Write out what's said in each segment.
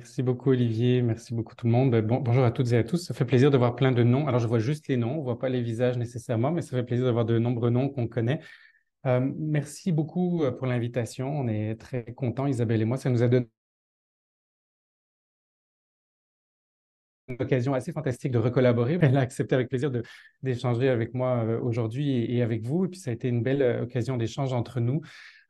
Merci beaucoup Olivier, merci beaucoup tout le monde. Ben, bon, bonjour à toutes et à tous. Ça fait plaisir de voir plein de noms. Alors je vois juste les noms, on ne voit pas les visages nécessairement, mais ça fait plaisir d'avoir de nombreux noms qu'on connaît. Euh, merci beaucoup euh, pour l'invitation. On est très contents, Isabelle et moi. Ça nous a donné une occasion assez fantastique de recollaborer. Elle a accepté avec plaisir d'échanger avec moi euh, aujourd'hui et avec vous. Et puis ça a été une belle occasion d'échange entre nous.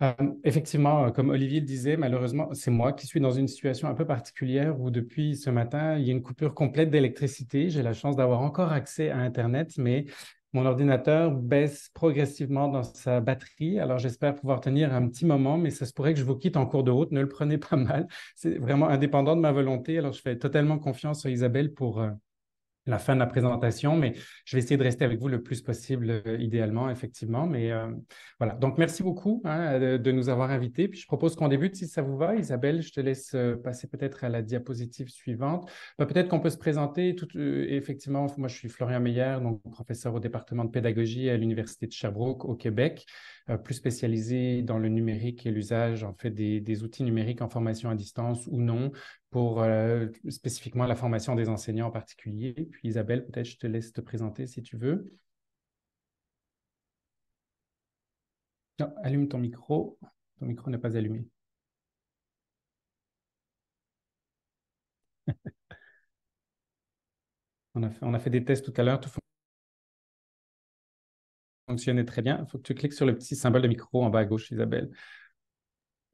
Euh, effectivement, euh, comme Olivier le disait, malheureusement, c'est moi qui suis dans une situation un peu particulière où depuis ce matin, il y a une coupure complète d'électricité. J'ai la chance d'avoir encore accès à Internet, mais mon ordinateur baisse progressivement dans sa batterie. Alors j'espère pouvoir tenir un petit moment, mais ça se pourrait que je vous quitte en cours de route. Ne le prenez pas mal. C'est vraiment indépendant de ma volonté. Alors je fais totalement confiance à Isabelle pour... Euh, la fin de la présentation, mais je vais essayer de rester avec vous le plus possible, euh, idéalement, effectivement. Mais euh, voilà, donc merci beaucoup hein, de, nous avoir invités. Puis je propose qu'on débute, si ça vous va. Isabelle, je te laisse euh, passer peut-être à la diapositive suivante. Bah, peut-être qu'on peut se présenter. Tout, effectivement, moi, je suis Florian Meyer, donc professeur au département de pédagogie à l'Université de Sherbrooke au Québec, plus spécialisé dans le numérique et l'usage, en fait, des, des outils numériques en formation à distance ou non, pour euh, spécifiquement la formation des enseignants en particulier. Puis Isabelle, peut-être je te laisse te présenter si tu veux. allume ton micro. Ton micro n'est pas allumé. on, a fait, on a fait des tests tout à l'heure, tout fonctionnait très bien. Il faut que tu cliques sur le petit symbole de micro en bas à gauche, Isabelle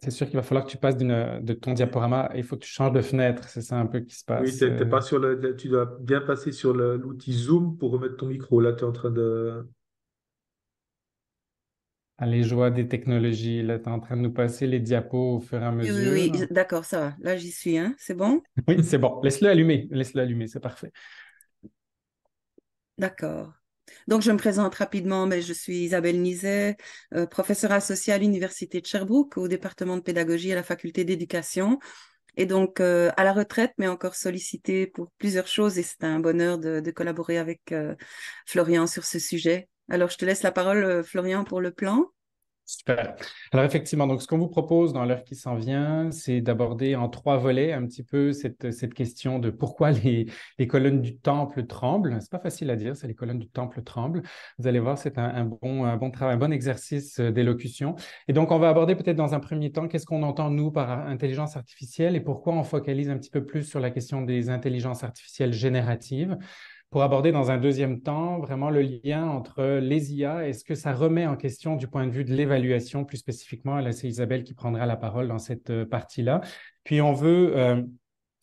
c'est sûr qu'il va falloir que tu passes de ton diaporama il faut que tu changes de fenêtre. C'est ça un peu qui se passe. Oui, euh. pas sur le, tu dois bien passer sur l'outil Zoom pour remettre ton micro. Là, tu es en train de. Allez, les des technologies. Là, tu es en train de nous passer les diapos au fur et à mesure. Oui, oui, d'accord, ça va. Là, j'y suis. Hein c'est bon Oui, c'est bon. Laisse-le allumer. Laisse-le allumer. C'est parfait. D'accord. Donc, je me présente rapidement, mais ben, je suis Isabelle Nizet, euh, professeure associée à l'Université de Sherbrooke, au département de pédagogie à la faculté d'éducation. Et donc, euh, à la retraite, mais encore sollicitée pour plusieurs choses. Et c'est un bonheur de, collaborer avec euh, Florian sur ce sujet. Alors, je te laisse la parole, euh, Florian, pour le plan. Super. Alors effectivement, donc ce qu'on vous propose dans l'heure qui s'en vient, c'est d'aborder en trois volets un petit peu cette, question de pourquoi les, colonnes du temple tremblent. C'est pas facile à dire, c'est les colonnes du temple tremblent. Vous allez voir, c'est un, bon un bon travail, un bon exercice euh, d'élocution. Et donc on va aborder peut-être dans un premier temps qu'est-ce qu'on entend nous par intelligence artificielle et pourquoi on focalise un petit peu plus sur la question des intelligences artificielles génératives pour aborder dans un deuxième temps vraiment le lien entre les IA et ce que ça remet en question du point de vue de l'évaluation, plus spécifiquement. Là, c'est Isabelle qui prendra la parole dans cette euh, partie-là. Puis on veut euh,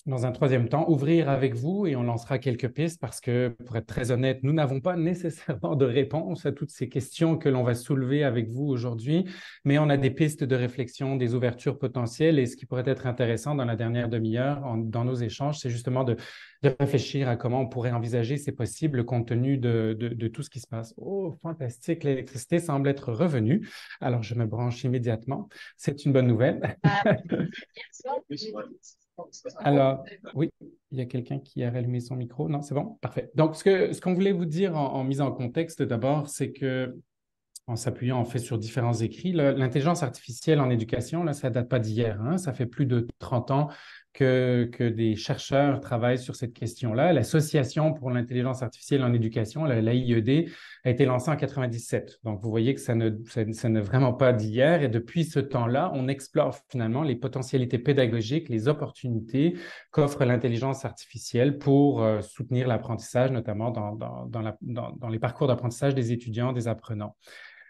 dans un troisième temps, ouvrir avec vous et on lancera quelques pistes parce que, pour être très honnête, nous n'avons pas nécessairement de réponse à toutes ces questions que l'on va soulever avec vous aujourd'hui, mais on a des pistes de réflexion, des ouvertures potentielles et ce qui pourrait être intéressant dans la dernière demi-heure, dans nos échanges, c'est justement de, réfléchir à comment on pourrait envisager ces possibles compte tenu de, de tout ce qui se passe. Oh, fantastique, l'électricité semble être revenue. Alors, je me branche immédiatement. C'est une bonne nouvelle. Bah, Alors, oui, il y a quelqu'un qui a rallumé son micro. Non, c'est bon, parfait. Donc, ce qu'on ce qu'on voulait vous dire en, mise en contexte, d'abord, c'est que en s'appuyant en fait sur différents écrits. L'intelligence artificielle en éducation, là, ça date pas d'hier. Hein, ça fait plus de 30 ans que, que des chercheurs travaillent sur cette question-là. L'Association pour l'intelligence artificielle en éducation, l'AIED, a été lancée en 97. Donc, vous voyez que ça ne, ça, vraiment pas d'hier. Et depuis ce temps-là, on explore finalement les potentialités pédagogiques, les opportunités qu'offre l'intelligence artificielle pour euh, soutenir l'apprentissage, notamment dans, dans, dans les parcours d'apprentissage des étudiants, des apprenants.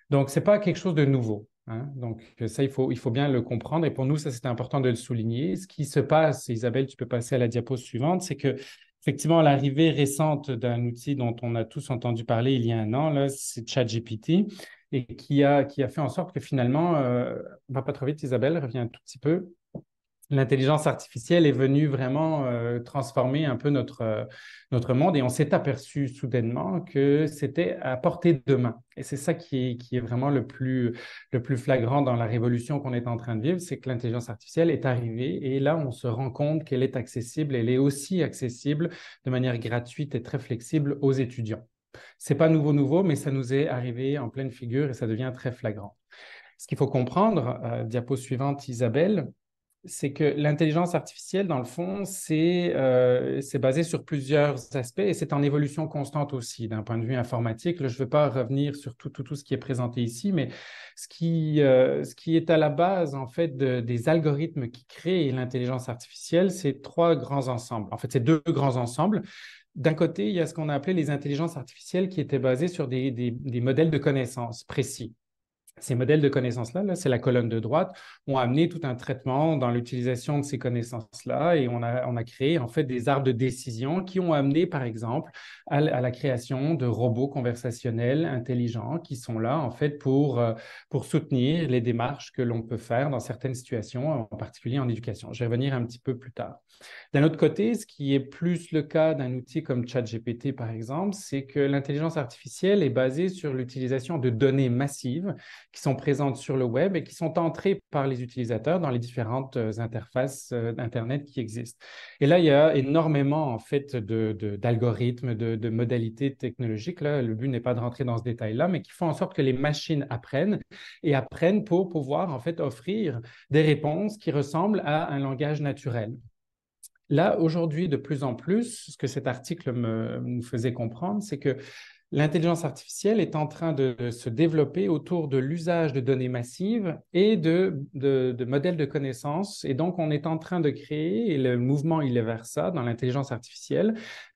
Donc, ce n'est pas quelque chose de nouveau. Hein. Donc, ça, il faut, il faut bien le comprendre. Et pour nous, ça, c'était important de le souligner. Ce qui se passe, Isabelle, tu peux passer à la diapo suivante, c'est que effectivement, l'arrivée récente d'un outil dont on a tous entendu parler il y a un an, c'est ChatGPT, et qui a, qui a fait en sorte que finalement, euh, on va pas trop vite, Isabelle, reviens un tout petit peu l'intelligence artificielle est venue vraiment euh, transformer un peu notre, euh, notre monde et on s'est aperçu soudainement que c'était à portée de main. Et c'est ça qui est, qui est vraiment le plus, le plus flagrant dans la révolution qu'on est en train de vivre, c'est que l'intelligence artificielle est arrivée et là, on se rend compte qu'elle est accessible, elle est aussi accessible de manière gratuite et très flexible aux étudiants. C'est pas nouveau, nouveau, mais ça nous est arrivé en pleine figure et ça devient très flagrant. Ce qu'il faut comprendre, euh, diapo suivante, Isabelle, c'est que l'intelligence artificielle, dans le fond, euh, c'est basé sur plusieurs aspects et c'est en évolution constante aussi d'un point de vue informatique. je ne veux pas revenir sur tout, ce qui est présenté ici, mais ce qui, euh, est à la base, en fait, des algorithmes qui créent l'intelligence artificielle, c'est trois grands ensembles. En fait, c'est deux grands ensembles. D'un côté, il y a ce qu'on a appelé les intelligences artificielles qui étaient basées sur des, des modèles de connaissances précis. Ces modèles de connaissances-là, c'est la colonne de droite, ont amené tout un traitement dans l'utilisation de ces connaissances-là et on a, créé en fait des arbres de décision qui ont amené par exemple à, la création de robots conversationnels intelligents qui sont là en fait pour, euh, pour soutenir les démarches que l'on peut faire dans certaines situations, en particulier en éducation. Je vais revenir un petit peu plus tard. D'un autre côté, ce qui est plus le cas d'un outil comme ChatGPT par exemple, c'est que l'intelligence artificielle est basée sur l'utilisation de données massives qui sont présentes sur le web et qui sont entrées par les utilisateurs dans les différentes euh, interfaces euh, d'Internet qui existent. Et là, il y a énormément en fait d'algorithmes, de, de, de, modalités technologiques. Là, le but n'est pas de rentrer dans ce détail-là, mais qui font en sorte que les machines apprennent et apprennent pour pouvoir en fait offrir des réponses qui ressemblent à un langage naturel. Là, aujourd'hui, de plus en plus, ce que cet article me, me faisait comprendre, c'est que L'intelligence artificielle est en train de se développer autour de l'usage de données massives et de, de, modèles de connaissances. Et donc, on est en train de créer, et le mouvement il est vers ça, dans l'intelligence artificielle,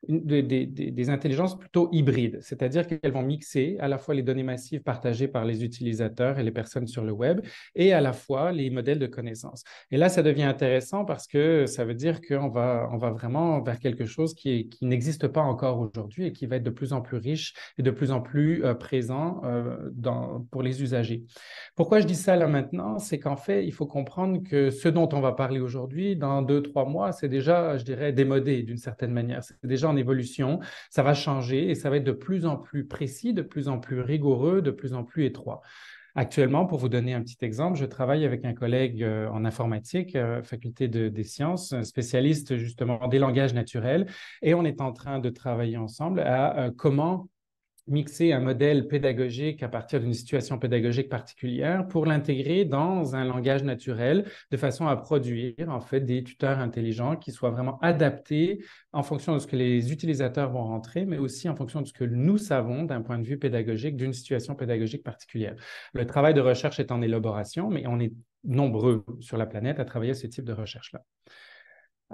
des intelligences plutôt hybrides, c'est-à-dire qu'elles vont mixer à la fois les données massives partagées par les utilisateurs et les personnes sur le web, et à la fois les modèles de connaissances. Et là, ça devient intéressant parce que ça veut dire qu'on va, on va vraiment vers quelque chose qui, qui n'existe pas encore aujourd'hui et qui va être de plus en plus riche est de plus en plus euh, présent euh, dans, pour les usagers. Pourquoi je dis ça là maintenant C'est qu'en fait, il faut comprendre que ce dont on va parler aujourd'hui, dans deux, trois mois, c'est déjà, je dirais, démodé d'une certaine manière. C'est déjà en évolution, ça va changer et ça va être de plus en plus précis, de plus en plus rigoureux, de plus en plus étroit. Actuellement, pour vous donner un petit exemple, je travaille avec un collègue euh, en informatique, faculté des sciences, spécialiste justement des langages naturels, et on est en train de travailler ensemble à comment mixer un modèle pédagogique à partir d'une situation pédagogique particulière pour l'intégrer dans un langage naturel de façon à produire en fait des tuteurs intelligents qui soient vraiment adaptés en fonction de ce que les utilisateurs vont rentrer, mais aussi en fonction de ce que nous savons d'un point de vue pédagogique d'une situation pédagogique particulière. Le travail de recherche est en élaboration, mais on est nombreux sur la planète à travailler ce type de recherche-là.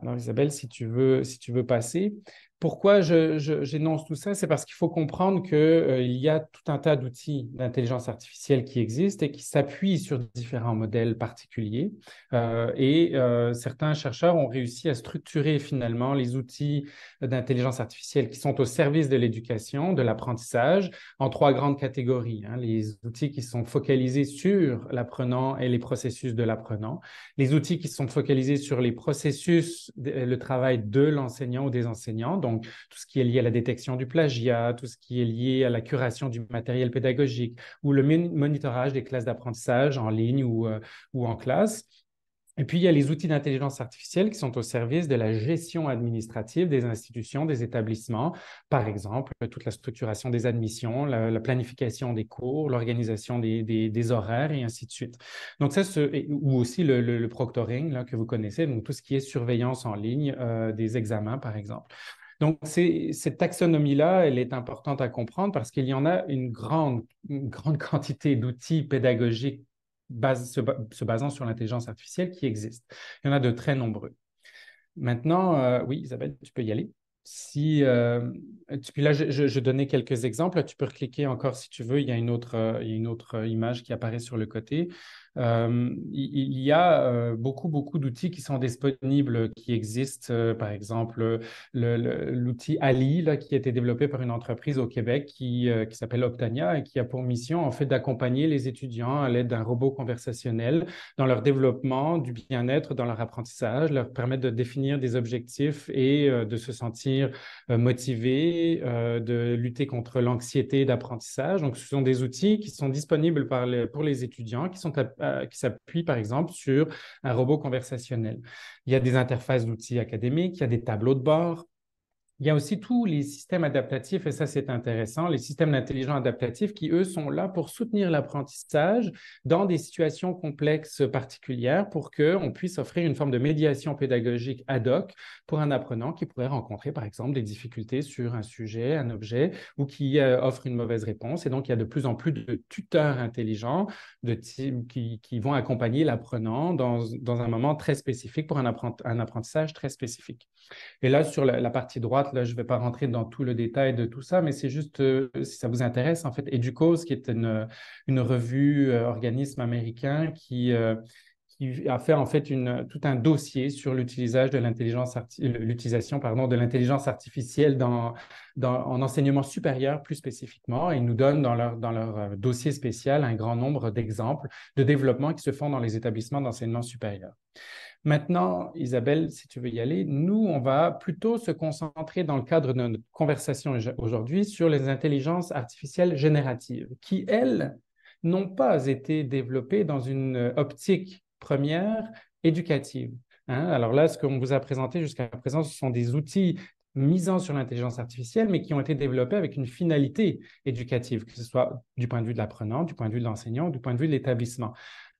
Alors Isabelle, si tu veux, si tu veux passer. Pourquoi j'énonce tout ça C'est parce qu'il faut comprendre qu'il euh, il y a tout un tas d'outils d'intelligence artificielle qui existent et qui s'appuient sur différents modèles particuliers. Euh, et euh, certains chercheurs ont réussi à structurer finalement les outils d'intelligence artificielle qui sont au service de l'éducation, de l'apprentissage, en trois grandes catégories. Hein, les outils qui sont focalisés sur l'apprenant et les processus de l'apprenant, les outils qui sont focalisés sur les processus, le travail de l'enseignant ou des enseignants, tout ce qui est lié à la détection du plagiat, tout ce qui est lié à la curation du matériel pédagogique ou le monitorage des classes d'apprentissage en ligne euh, ou, en classe. Et puis, il y a les outils d'intelligence artificielle qui sont au service de la gestion administrative des institutions, des établissements, par exemple, toute la structuration des admissions, la, planification des cours, l'organisation des, horaires et ainsi de suite. Donc, ça, ou aussi le, proctoring que vous connaissez, donc tout ce qui est surveillance en ligne euh, des examens, par exemple. Donc, cette taxonomie-là, elle est importante à comprendre parce qu'il y en a une grande, grande quantité d'outils pédagogiques se, basant sur l'intelligence artificielle qui existent. Il y en a de très nombreux. Maintenant, euh, oui, Isabelle, tu peux y aller. Si, euh, puis là, je, donnais quelques exemples. Tu peux recliquer encore si tu veux. Il y a une autre, euh, une autre image qui apparaît sur le côté. Euh, il y a euh, beaucoup, beaucoup d'outils qui sont disponibles, qui existent. Euh, par exemple, l'outil Ali, qui a été développé par une entreprise au Québec qui, s'appelle Optania et qui a pour mission en fait d'accompagner les étudiants à l'aide d'un robot conversationnel dans leur développement du bien-être, dans leur apprentissage, leur permettre de définir des objectifs et de se sentir motivé, motivés, de lutter contre l'anxiété d'apprentissage. Donc, ce sont des outils qui sont disponibles par pour les étudiants, qui sont euh, qui s'appuie par exemple sur un robot conversationnel. Il y a des interfaces d'outils académiques, il y a des tableaux de bord, il y a aussi tous les systèmes adaptatifs, et ça c'est intéressant, les systèmes d'intelligence adaptative qui, eux, sont là pour soutenir l'apprentissage dans des situations complexes particulières pour qu'on puisse offrir une forme de médiation pédagogique ad hoc pour un apprenant qui pourrait rencontrer, par exemple, des difficultés sur un sujet, un objet, ou qui euh, offre une mauvaise réponse. Et donc, il y a de plus en plus de tuteurs intelligents de type, qui, vont accompagner l'apprenant dans, un moment très spécifique pour un apprentissage très spécifique. Et là, sur la, partie droite, là, je ne vais pas rentrer dans tout le détail de tout ça, mais c'est juste, euh, si ça vous intéresse, en fait, Educause, qui est une, une revue, euh, organisme américain, qui, euh, qui, a fait en fait une, tout un dossier sur l'utilisation de l'intelligence de l'intelligence artificielle dans, dans, en enseignement supérieur plus spécifiquement et ils nous donnent dans leur, dans leur dossier spécial un grand nombre d'exemples de développement qui se font dans les établissements d'enseignement supérieur. Maintenant, Isabelle, si tu veux y aller, nous, on va plutôt se concentrer dans le cadre de notre conversation aujourd'hui sur les intelligences artificielles génératives, qui, elles, n'ont pas été développées dans une optique première éducative. Hein. Alors là, ce qu'on vous a présenté jusqu'à présent, ce sont des outils misant sur l'intelligence artificielle, mais qui ont été développés avec une finalité éducative, que ce soit du point de vue de l'apprenant, du point de vue de l'enseignant, du point de vue de l'établissement.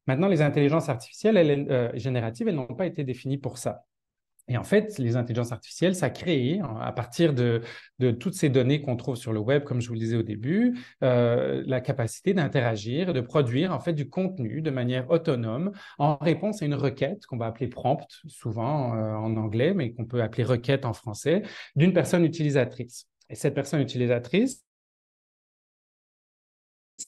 Maintenant, les intelligences artificielles euh, génératives, elles n'ont pas été définies pour ça. Et en fait, les intelligences artificielles, ça crée, hein, à partir de, toutes ces données qu'on trouve sur le web, comme je vous le disais au début, euh, la capacité d'interagir, de produire en fait du contenu de manière autonome en réponse à une requête qu'on va appeler prompt, souvent euh, en anglais, mais qu'on peut appeler requête en français, d'une personne utilisatrice. Et cette personne utilisatrice,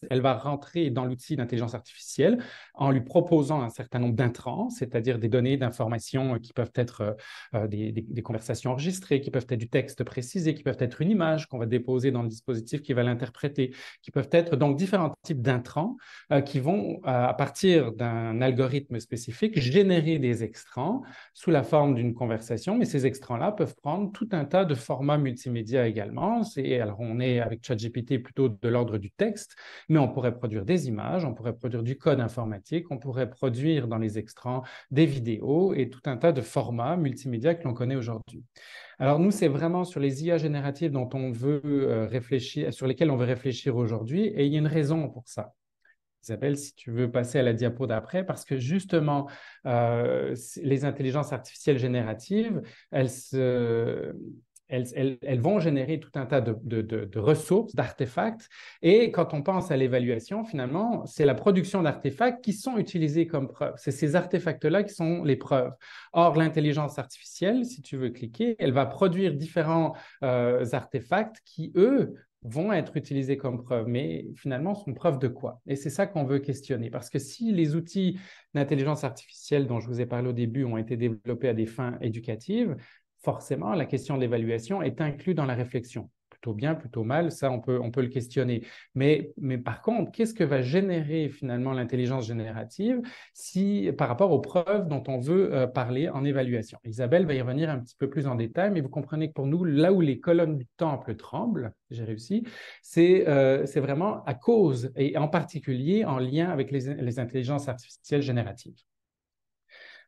elle va rentrer dans l'outil d'intelligence artificielle en lui proposant un certain nombre d'intrants, c'est-à-dire des données, d'informations qui peuvent être euh, euh, des, conversations enregistrées, qui peuvent être du texte précisé, qui peuvent être une image qu'on va déposer dans le dispositif qui va l'interpréter, qui peuvent être donc différents types d'intrants euh, qui vont, à partir d'un algorithme spécifique, générer des extrants sous la forme d'une conversation, mais ces extrants-là peuvent prendre tout un tas de formats multimédia également. Alors, on est avec ChatGPT plutôt de l'ordre du texte, mais on pourrait produire des images, on pourrait produire du code informatique, on pourrait produire dans les extrants des vidéos et tout un tas de formats multimédia que l'on connaît aujourd'hui. Alors nous, c'est vraiment sur les IA génératives dont on veut euh, réfléchir, sur lesquelles on veut réfléchir aujourd'hui, et il y a une raison pour ça. Isabelle, si tu veux passer à la diapo d'après, parce que justement, euh, les intelligences artificielles génératives, elles se, elles, vont générer tout un tas de, ressources, d'artefacts. Et quand on pense à l'évaluation, finalement, c'est la production d'artefacts qui sont utilisés comme preuves. C'est ces artefacts-là qui sont les preuves. Or, l'intelligence artificielle, si tu veux cliquer, elle va produire différents euh, artefacts qui, eux, vont être utilisés comme preuves. mais finalement sont preuves de quoi Et c'est ça qu'on veut questionner, parce que si les outils d'intelligence artificielle dont je vous ai parlé au début ont été développés à des fins éducatives, forcément, la question de l'évaluation est inclue dans la réflexion. Plutôt bien, plutôt mal, ça, on peut, on peut le questionner. Mais, par contre, qu'est-ce que va générer finalement l'intelligence générative si, par rapport aux preuves dont on veut euh, parler en évaluation Isabelle va y revenir un petit peu plus en détail, mais vous comprenez que pour nous, là où les colonnes du temple tremblent, j'ai réussi, c'est euh, vraiment à cause, et en particulier en lien avec les intelligences artificielles génératives.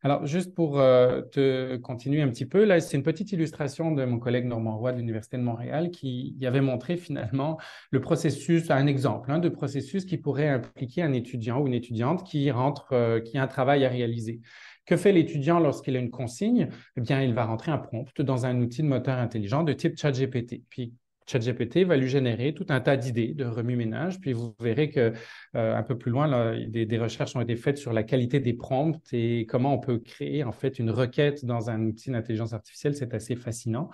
Alors, juste pour euh, te continuer un petit peu, là, c'est une petite illustration de mon collègue Normand Roy de l'Université de Montréal qui y avait montré finalement le processus, un exemple hein, de processus qui pourrait impliquer un étudiant ou une étudiante qui rentre, euh, qui a un travail à réaliser. Que fait l'étudiant lorsqu'il a une consigne Eh bien, il va rentrer un prompt dans un outil de moteur intelligent de type ChatGPT. Puis, ChatGPT va lui générer tout un tas d'idées de remue-ménage. Puis vous verrez que euh, un peu plus loin, des, des, recherches ont été faites sur la qualité des prompts et comment on peut créer en fait une requête dans un outil d'intelligence artificielle. C'est assez fascinant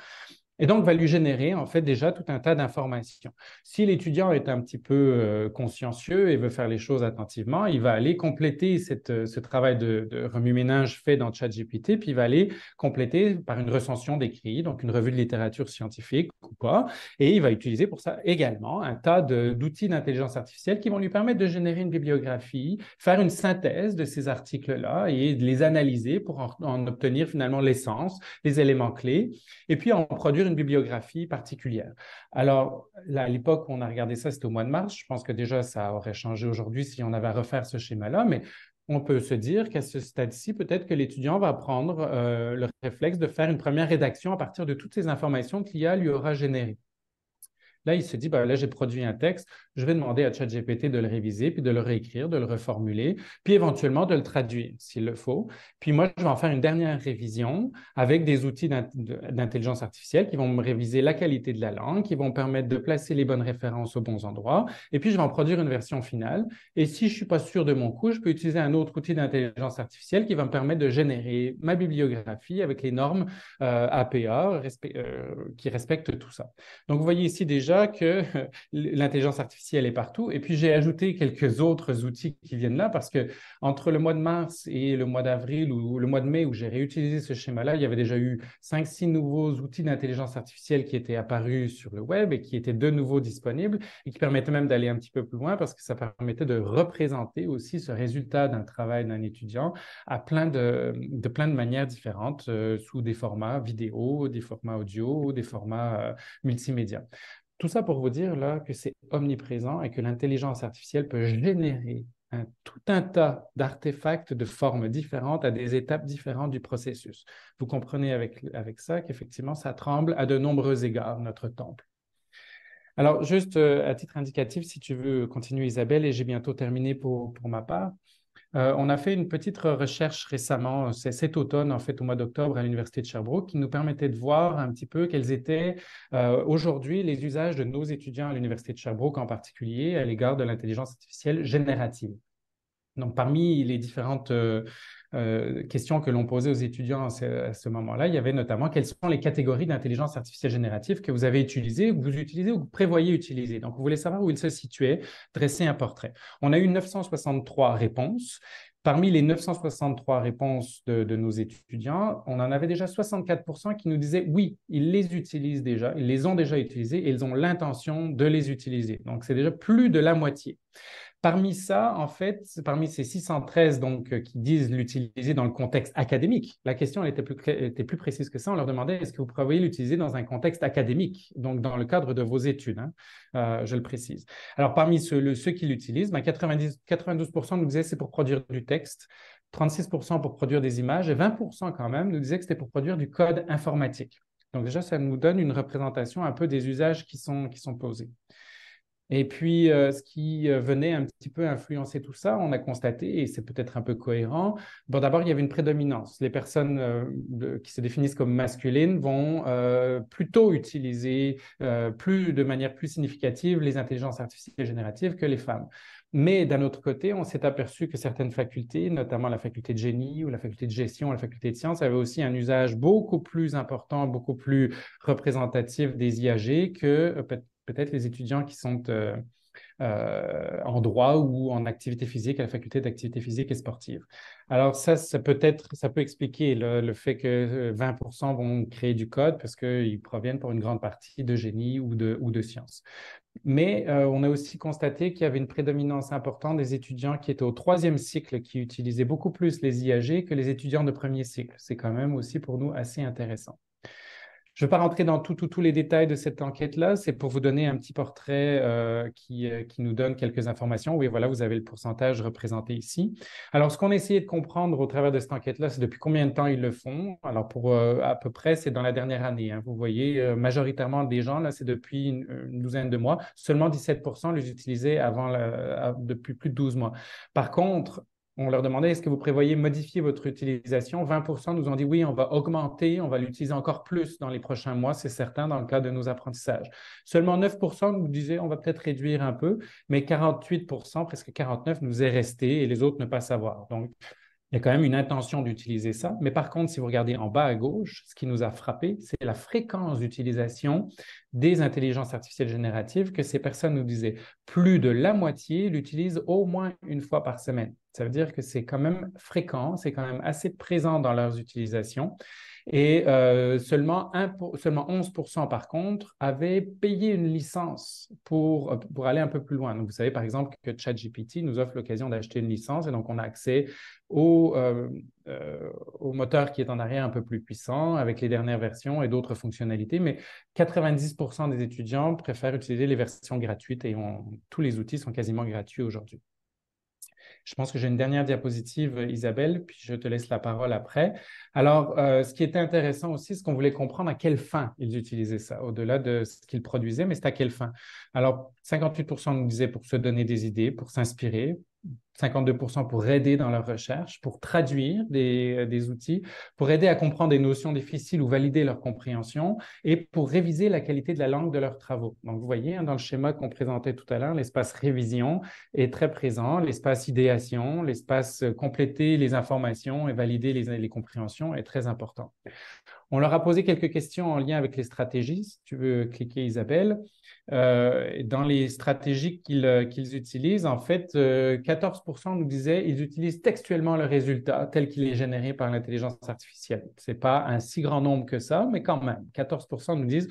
et donc va lui générer en fait déjà tout un tas d'informations. Si l'étudiant est un petit peu euh, consciencieux et veut faire les choses attentivement, il va aller compléter cette, euh, ce travail de, remue-ménage fait dans ChatGPT, puis il va aller compléter par une recension d'écrit, donc une revue de littérature scientifique ou pas, et il va utiliser pour ça également un tas d'outils d'intelligence artificielle qui vont lui permettre de générer une bibliographie, faire une synthèse de ces articles-là et de les analyser pour en, en obtenir finalement l'essence, les éléments clés, et puis en produire une bibliographie particulière. Alors, là, à l'époque, où on a regardé ça, c'était au mois de mars. Je pense que déjà, ça aurait changé aujourd'hui si on avait à refaire ce schéma-là, mais on peut se dire qu'à ce stade-ci, peut-être que l'étudiant va prendre euh, le réflexe de faire une première rédaction à partir de toutes ces informations que l'IA lui aura générées. Là, il se dit, ben là, j'ai produit un texte, je vais demander à ChatGPT de le réviser, puis de le réécrire, de le reformuler, puis éventuellement de le traduire s'il le faut. Puis moi, je vais en faire une dernière révision avec des outils d'intelligence artificielle qui vont me réviser la qualité de la langue, qui vont permettre de placer les bonnes références aux bons endroits. Et puis, je vais en produire une version finale. Et si je ne suis pas sûr de mon coup, je peux utiliser un autre outil d'intelligence artificielle qui va me permettre de générer ma bibliographie avec les normes APA euh, euh, qui respectent tout ça. Donc, vous voyez ici déjà que euh, l'intelligence artificielle est partout. Et puis, j'ai ajouté quelques autres outils qui viennent là parce que entre le mois de mars et le mois d'avril ou le mois de mai où j'ai réutilisé ce schéma-là, il y avait déjà eu cinq six nouveaux outils d'intelligence artificielle qui étaient apparus sur le web et qui étaient de nouveau disponibles et qui permettaient même d'aller un petit peu plus loin parce que ça permettait de représenter aussi ce résultat d'un travail d'un étudiant à plein de, de, plein de manières différentes euh, sous des formats vidéo, des formats audio, des formats euh, multimédia. Tout ça pour vous dire là que c'est omniprésent et que l'intelligence artificielle peut générer tout un tas d'artefacts de formes différentes à des étapes différentes du processus. Vous comprenez avec, ça qu'effectivement, ça tremble à de nombreux égards, notre temple. Alors, juste euh, à titre indicatif, si tu veux continuer, Isabelle, et j'ai bientôt terminé pour ma part, euh, on a fait une petite recherche récemment, euh, c'est cet automne, en fait, au mois d'octobre, à l'Université de Sherbrooke, qui nous permettait de voir un petit peu quels étaient euh, aujourd'hui les usages de nos étudiants à l'Université de Sherbrooke, en particulier à l'égard de l'intelligence artificielle générative. Donc, parmi les différentes euh, question que l'on posait aux étudiants à ce, moment-là, il y avait notamment quelles sont les catégories d'intelligence artificielle générative que vous avez utilisées, que vous utilisez ou que vous prévoyez utiliser. Donc, vous voulez savoir où il se situaient, dresser un portrait. On a eu 963 réponses. Parmi les 963 réponses de, nos étudiants, on en avait déjà 64 qui nous disaient oui, ils les utilisent déjà, ils les ont déjà utilisés et ils ont l'intention de les utiliser. Donc, c'est déjà plus de la moitié. Parmi ça, en fait, parmi ces 613 donc, euh, qui disent l'utiliser dans le contexte académique, la question était, plus, précise que ça. On leur demandait est-ce que vous prévoyez l'utiliser dans un contexte académique, donc dans le cadre de vos études, hein? euh, je le précise. Alors, parmi ceux, qui l'utilisent, 92% ben, nous disaient c'est pour produire du texte, 36% pour produire des images et 20% quand même nous disaient que c'était pour produire du code informatique. Donc, déjà, ça nous donne une représentation un peu des usages qui sont, qui sont posés. Et puis, euh, ce qui euh, venait un petit peu influencer tout ça, on a constaté, et c'est peut-être un peu cohérent, bon, d'abord, il y avait une prédominance. Les personnes euh, qui se définissent comme masculines vont plutôt utiliser plus, de manière plus significative les intelligences artificielles génératives que les femmes. Mais d'un autre côté, on s'est aperçu que certaines facultés, notamment la faculté de génie ou la faculté de gestion, la faculté de sciences, avaient aussi un usage beaucoup plus important, beaucoup plus représentatif des IAG que peut-être peut-être les étudiants qui sont euh, euh, en droit ou en activité physique à la faculté d'activité physique et sportive. Alors ça, ça peut être, ça peut expliquer le, fait que 20% euh, vont créer du code parce qu'ils proviennent pour une grande partie de génie ou de, ou de sciences. Mais on a aussi constaté qu'il y avait une prédominance importante des étudiants qui étaient au troisième cycle qui utilisaient beaucoup plus les IAG que les étudiants de premier cycle. C'est quand même aussi pour nous assez intéressant. Je ne vais pas rentrer dans tous les détails de cette enquête-là, c'est pour vous donner un petit portrait euh, euh, qui, nous donne quelques informations. Oui, voilà, vous avez le pourcentage représenté ici. Alors, ce qu'on a de comprendre au travers de cette enquête-là, c'est depuis combien de temps ils le font. Alors, pour euh, à peu près, c'est dans la dernière année. Hein. Vous voyez, majoritairement des gens, là, c'est depuis une, douzaine de mois. Seulement 17 les utilisaient avant la, depuis plus de 12 mois. Par contre, on leur demandait est-ce que vous prévoyez modifier votre utilisation 20% nous ont dit oui, on va augmenter, on va l'utiliser encore plus dans les prochains mois, c'est certain, dans le cadre de nos apprentissages. Seulement 9% nous disaient on va peut-être réduire un peu, mais 48%, presque 49% nous est resté et les autres ne pas savoir. Donc, il y a quand même une intention d'utiliser ça. Mais par contre, si vous regardez en bas à gauche, ce qui nous a frappé, c'est la fréquence d'utilisation des intelligences artificielles génératives que ces personnes nous disaient. Plus de la moitié l'utilisent au moins une fois par semaine. Ça veut dire que c'est quand même fréquent, c'est quand même assez présent dans leurs utilisations. Et euh, seulement, 11% par contre avaient payé une licence euh, pour, aller un peu plus loin. Donc, vous savez par exemple que ChatGPT nous offre l'occasion d'acheter une licence et donc on a accès au, euh, moteur qui est en arrière un peu plus puissant avec les dernières versions et d'autres fonctionnalités. Mais 90% des étudiants préfèrent utiliser les versions gratuites et tous les outils sont quasiment gratuits aujourd'hui. Je pense que j'ai une dernière diapositive, Isabelle, puis je te laisse la parole après. Alors, euh, ce qui était intéressant aussi, c'est qu'on voulait comprendre à quelle fin ils utilisaient ça, au-delà de ce qu'ils produisaient, mais c'est à quelle fin. Alors, 58 nous disaient pour se donner des idées, pour s'inspirer, 52% pour aider dans leur recherche, pour traduire euh, des, outils, pour aider à comprendre des notions difficiles ou valider leur compréhension et pour réviser la qualité de la langue de leurs travaux. Donc, vous voyez, hein, dans le schéma qu'on présentait tout à l'heure, l'espace révision est très présent, l'espace idéation, l'espace euh, compléter les informations et valider les, les compréhensions est très important. On leur a posé quelques questions en lien avec les stratégies, si tu veux cliquer Isabelle. Euh, dans les stratégies qu'ils utilisent, en fait, 14 14% nous disaient ils utilisent textuellement le résultat tel qu'il est généré par l'intelligence artificielle. Ce n'est pas un si grand nombre que ça, mais quand même, 14% nous disent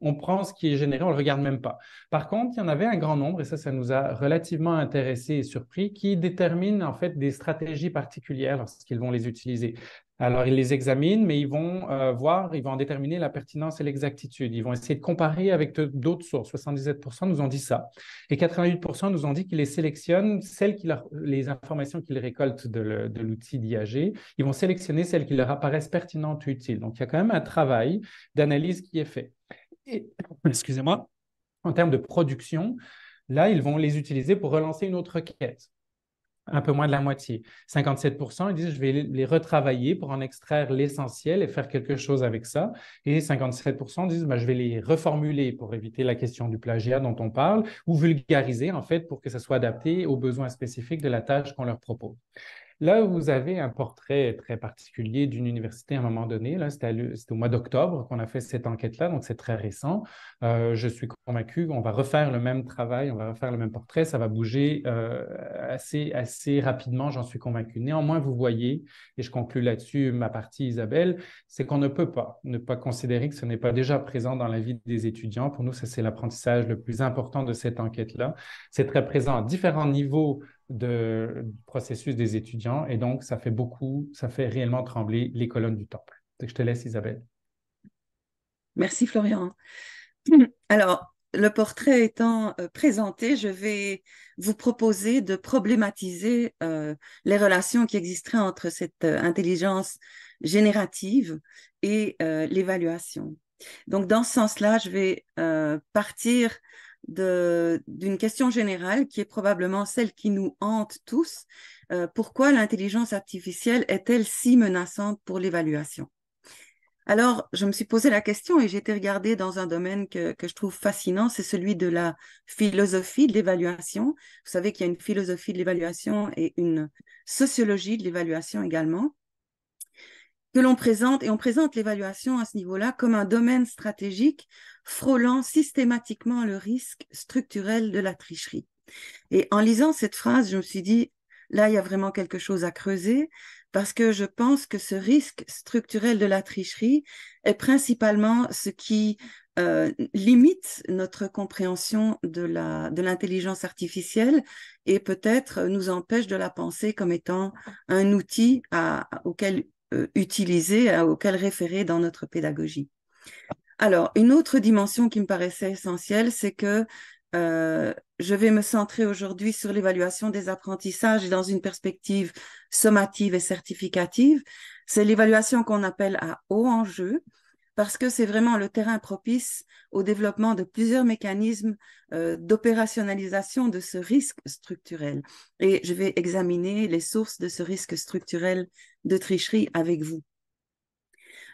on prend ce qui est généré, on ne le regarde même pas. Par contre, il y en avait un grand nombre, et ça, ça nous a relativement intéressés et surpris, qui déterminent en fait des stratégies particulières lorsqu'ils vont les utiliser. Alors, ils les examinent, mais ils vont euh, voir, ils vont déterminer la pertinence et l'exactitude. Ils vont essayer de comparer avec d'autres sources. 77% nous ont dit ça. Et 88% nous ont dit qu'ils les sélectionnent, celles qui les informations qu'ils récoltent de l'outil d'IAG. Ils vont sélectionner celles qui leur apparaissent pertinentes, utiles. Donc, il y a quand même un travail d'analyse qui est fait. Excusez-moi. En termes de production, là, ils vont les utiliser pour relancer une autre requête un peu moins de la moitié. 57 ils disent je vais les retravailler pour en extraire l'essentiel et faire quelque chose avec ça. Et 57 disent ben, je vais les reformuler pour éviter la question du plagiat dont on parle ou vulgariser en fait pour que ça soit adapté aux besoins spécifiques de la tâche qu'on leur propose. Là, vous avez un portrait très particulier d'une université à un moment donné. Là, c'était au mois d'octobre qu'on a fait cette enquête-là, donc c'est très récent. Euh, je suis convaincu qu'on va refaire le même travail, on va refaire le même portrait. Ça va bouger euh, assez, assez rapidement, j'en suis convaincu. Néanmoins, vous voyez, et je conclue là-dessus ma partie, Isabelle, c'est qu'on ne peut pas ne pas considérer que ce n'est pas déjà présent dans la vie des étudiants. Pour nous, ça, c'est l'apprentissage le plus important de cette enquête-là. C'est très présent à différents niveaux de, du processus des étudiants. Et donc, ça fait beaucoup, ça fait réellement trembler les colonnes du temple. je te laisse, Isabelle. Merci, Florian. Alors, le portrait étant euh, présenté, je vais vous proposer de problématiser euh, les relations qui existeraient entre cette euh, intelligence générative et l'évaluation. Donc, dans ce sens-là, je vais partir d'une question générale qui est probablement celle qui nous hante tous. Euh, pourquoi l'intelligence artificielle est-elle si menaçante pour l'évaluation Alors, je me suis posé la question et j'ai été regardée dans un domaine que je trouve fascinant, c'est celui de la philosophie de l'évaluation. Vous savez qu'il y a une philosophie de l'évaluation et une sociologie de l'évaluation également que l'on présente, et on présente l'évaluation à ce niveau-là comme un domaine stratégique frôlant systématiquement le risque structurel de la tricherie. Et en lisant cette phrase, je me suis dit, là, il y a vraiment quelque chose à creuser, parce que je pense que ce risque structurel de la tricherie est principalement ce qui euh, limite notre compréhension de la de l'intelligence artificielle et peut-être nous empêche de la penser comme étant un outil à, auquel euh, utiliser, auquel référer dans notre pédagogie. Alors, une autre dimension qui me paraissait essentielle, c'est que euh, je vais me centrer aujourd'hui sur l'évaluation des apprentissages dans une perspective sommative et certificative. C'est l'évaluation qu'on appelle à haut enjeu parce que c'est vraiment le terrain propice au développement de plusieurs mécanismes euh, d'opérationnalisation de ce risque structurel. Et je vais examiner les sources de ce risque structurel de tricherie avec vous.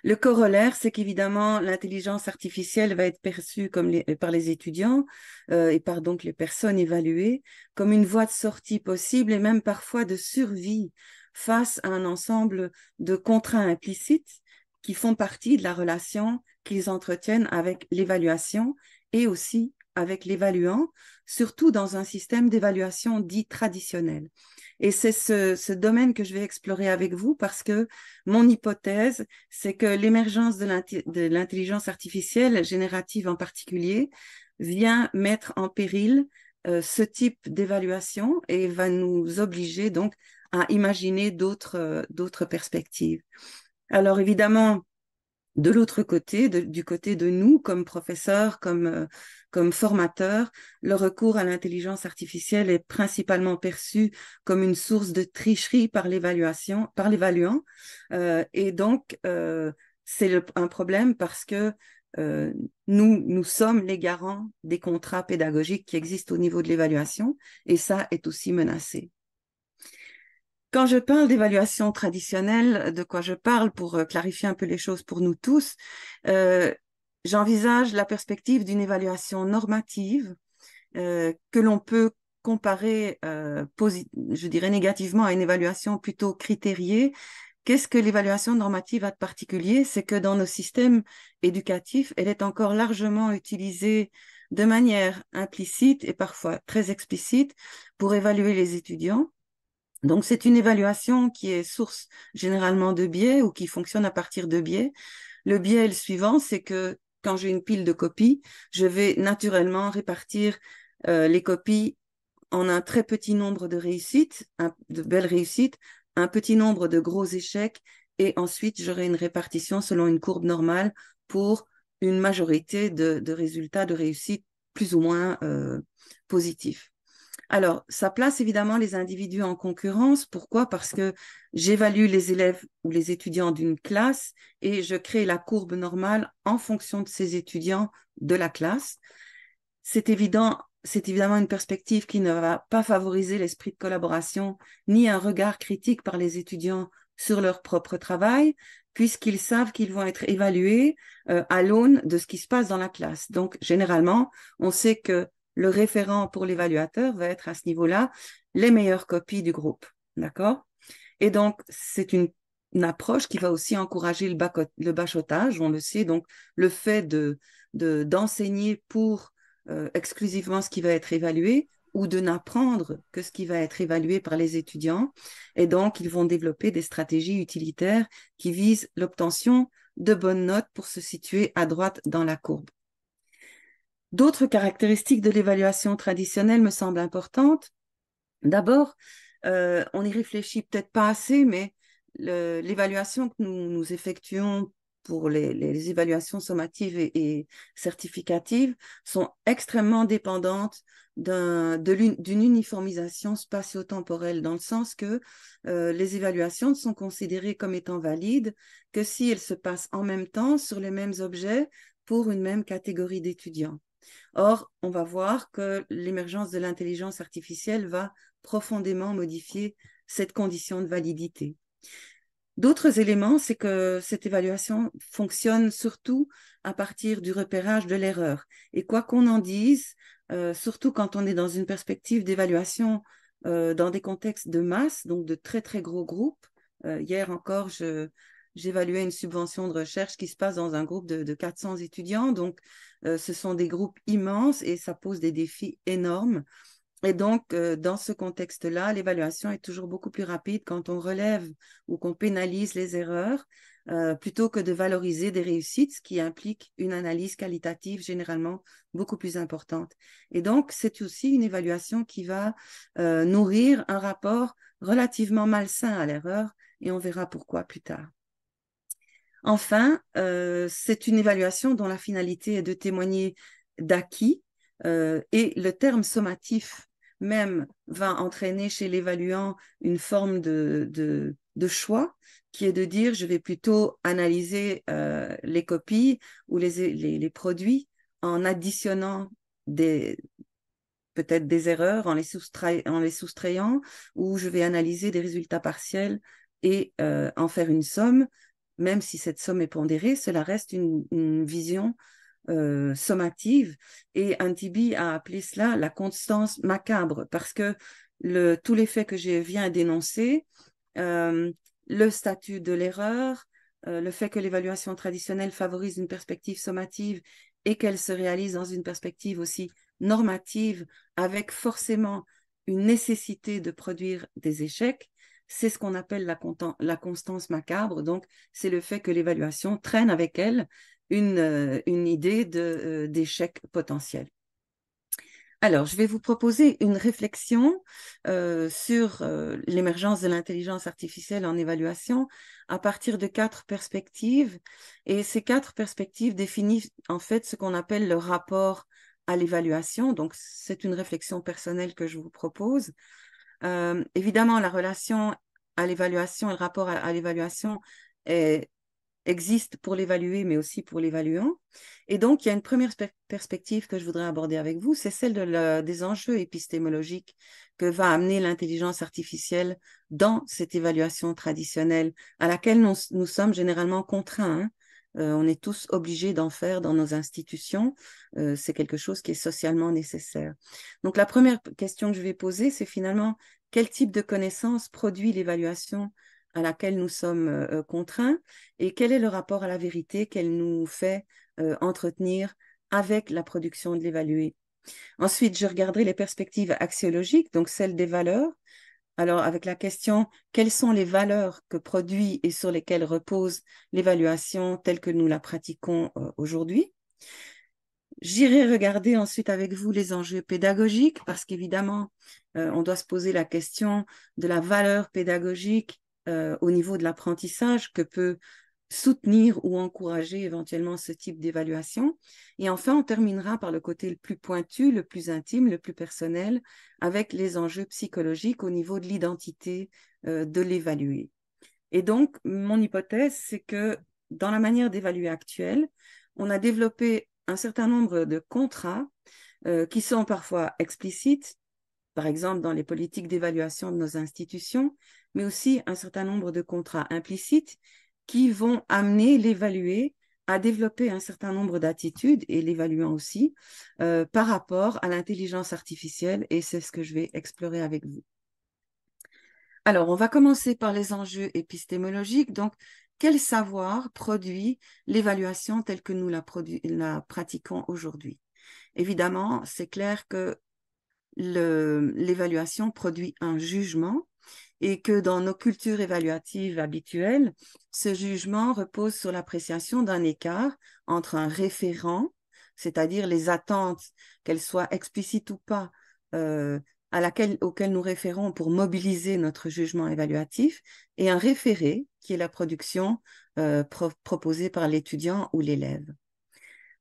Le corollaire, c'est qu'évidemment, l'intelligence artificielle va être perçue comme euh, par les étudiants euh, et par donc les personnes évaluées comme une voie de sortie possible et même parfois de survie face à un ensemble de contraintes implicites qui font partie de la relation qu'ils entretiennent avec l'évaluation et aussi avec l'évaluant, surtout dans un système d'évaluation dit traditionnel. Et c'est ce, ce, domaine que je vais explorer avec vous parce que mon hypothèse, c'est que l'émergence de l'intelligence artificielle, générative en particulier, vient mettre en péril euh, ce type d'évaluation et va nous obliger donc à imaginer d'autres euh, d'autres perspectives. Alors évidemment, de l'autre côté, du côté de nous, comme professeurs, comme, euh, comme formateurs, le recours à l'intelligence artificielle est principalement perçu comme une source de tricherie par l'évaluation, par l'évaluant. Euh, et donc, euh, c'est un problème parce que nous, nous sommes les garants des contrats pédagogiques qui existent au niveau de l'évaluation, et ça est aussi menacé. Quand je parle d'évaluation traditionnelle, de quoi je parle pour euh, clarifier un peu les choses pour nous tous, euh, j'envisage la perspective d'une évaluation normative euh, que l'on peut comparer, je dirais négativement, à une évaluation plutôt critériée. Qu'est-ce que l'évaluation normative a de particulier C'est que dans nos systèmes éducatifs, elle est encore largement utilisée de manière implicite et parfois très explicite pour évaluer les étudiants donc c'est une évaluation qui est source généralement de biais ou qui fonctionne à partir de biais. Le biais est le suivant, c'est que quand j'ai une pile de copies, je vais naturellement répartir euh, les copies en un très petit nombre de réussites, de belles réussites, un petit nombre de gros échecs, et ensuite j'aurai une répartition selon une courbe normale pour une majorité de, résultats de réussite plus ou moins euh, positifs. Alors, ça place évidemment les individus en concurrence. Pourquoi Parce que j'évalue les élèves ou les étudiants d'une classe et je crée la courbe normale en fonction de ces étudiants de la classe. C'est évident, c'est évidemment une perspective qui ne va pas favoriser l'esprit de collaboration ni un regard critique par les étudiants sur leur propre travail, puisqu'ils savent qu'ils vont être évalués euh, à l'aune de ce qui se passe dans la classe. Donc, généralement, on sait que le référent pour l'évaluateur va être à ce niveau-là les meilleures copies du groupe. D'accord Et donc, c'est une, approche qui va aussi encourager le, bachotage, on le sait. Donc, le fait d'enseigner de, d'enseigner pour euh, exclusivement ce qui va être évalué ou de n'apprendre que ce qui va être évalué par les étudiants. Et donc, ils vont développer des stratégies utilitaires qui visent l'obtention de bonnes notes pour se situer à droite dans la courbe. D'autres caractéristiques de l'évaluation traditionnelle me semblent importantes. D'abord, euh, on y réfléchit peut-être pas assez, mais l'évaluation que nous, nous, effectuons pour les, évaluations sommatives et, certificatives sont extrêmement dépendantes d'une uniformisation spatio-temporelle, dans le sens que euh, les évaluations sont considérées comme étant valides que si elles se passent en même temps sur les mêmes objets pour une même catégorie d'étudiants. Or, on va voir que l'émergence de l'intelligence artificielle va profondément modifier cette condition de validité. D'autres éléments, c'est que cette évaluation fonctionne surtout à partir du repérage de l'erreur. Et quoi qu'on en dise, euh, surtout quand on est dans une perspective d'évaluation euh, dans des contextes de masse, donc de très très gros groupes, euh, hier encore, je, j'évaluais une subvention de recherche qui se passe dans un groupe de, 400 étudiants. Donc, euh, ce sont des groupes immenses et ça pose des défis énormes. Et donc, euh, dans ce contexte-là, l'évaluation est toujours beaucoup plus rapide quand on relève ou qu'on pénalise les erreurs euh, plutôt que de valoriser des réussites, ce qui implique une analyse qualitative généralement beaucoup plus importante. Et donc, c'est aussi une évaluation qui va nourrir un rapport relativement malsain à l'erreur et on verra pourquoi plus tard. Enfin, euh, c'est une évaluation dont la finalité est de témoigner d'acquis euh, et le terme sommatif même va entraîner chez l'évaluant une forme de, choix qui est de dire je vais plutôt analyser euh, les copies ou les, produits en additionnant des, peut-être des erreurs en les, soustrayant, ou je vais analyser des résultats partiels et en faire une somme, même si cette somme est pondérée, cela reste une, vision euh, sommative. Et Antibi a appelé cela la constance macabre, parce que tous les faits que je viens d'énoncer, euh, le statut de l'erreur, euh, le fait que l'évaluation traditionnelle favorise une perspective sommative et qu'elle se réalise dans une perspective aussi normative, avec forcément une nécessité de produire des échecs, c'est ce qu'on appelle la, constance macabre. Donc, c'est le fait que l'évaluation traîne avec elle une, euh, idée euh, d'échec potentiel. Alors, je vais vous proposer une réflexion euh, sur l'émergence de l'intelligence artificielle en évaluation à partir de quatre perspectives. Et ces quatre perspectives définissent en fait ce qu'on appelle le rapport à l'évaluation. Donc, c'est une réflexion personnelle que je vous propose. Euh, évidemment, la relation à l'évaluation, le rapport à, l'évaluation existe pour l'évaluer, mais aussi pour l'évaluant. Et donc, il y a une première perspective que je voudrais aborder avec vous, c'est celle des enjeux épistémologiques que va amener l'intelligence artificielle dans cette évaluation traditionnelle à laquelle nous, sommes généralement contraints. Hein. Euh, on est tous obligés d'en faire dans nos institutions. Euh, c'est quelque chose qui est socialement nécessaire. Donc la première question que je vais poser, c'est finalement quel type de connaissances produit l'évaluation à laquelle nous sommes euh, contraints et quel est le rapport à la vérité qu'elle nous fait entretenir avec la production de l'évalué. Ensuite, je regarderai les perspectives axiologiques, donc celles des valeurs, alors, avec la question, quelles sont les valeurs que produit et sur lesquelles repose l'évaluation telle que nous la pratiquons euh, aujourd'hui J'irai regarder ensuite avec vous les enjeux pédagogiques parce qu'évidemment, euh, on doit se poser la question de la valeur pédagogique euh, au niveau de l'apprentissage que peut soutenir ou encourager éventuellement ce type d'évaluation. Et enfin, on terminera par le côté le plus pointu, le plus intime, le plus personnel, avec les enjeux psychologiques au niveau de l'identité euh, de l'évalué. Et donc, mon hypothèse, c'est que dans la manière d'évaluer actuelle, on a développé un certain nombre de contrats euh, qui sont parfois explicites, par exemple dans les politiques d'évaluation de nos institutions, mais aussi un certain nombre de contrats implicites qui vont amener l'évalué à développer un certain nombre d'attitudes et l'évaluant aussi euh, par rapport à l'intelligence artificielle et c'est ce que je vais explorer avec vous. Alors, on va commencer par les enjeux épistémologiques. Donc, quel savoir produit l'évaluation telle que nous la pratiquons aujourd'hui Évidemment, c'est clair que l'évaluation produit un jugement et que dans nos cultures évaluatives habituelles, ce jugement repose sur l'appréciation d'un écart entre un référent, c'est-à-dire les attentes, qu'elles soient explicites ou pas, euh, auxquelles auquel nous référons pour mobiliser notre jugement évaluatif, et un référé, qui est la production euh, proposée par l'étudiant ou l'élève.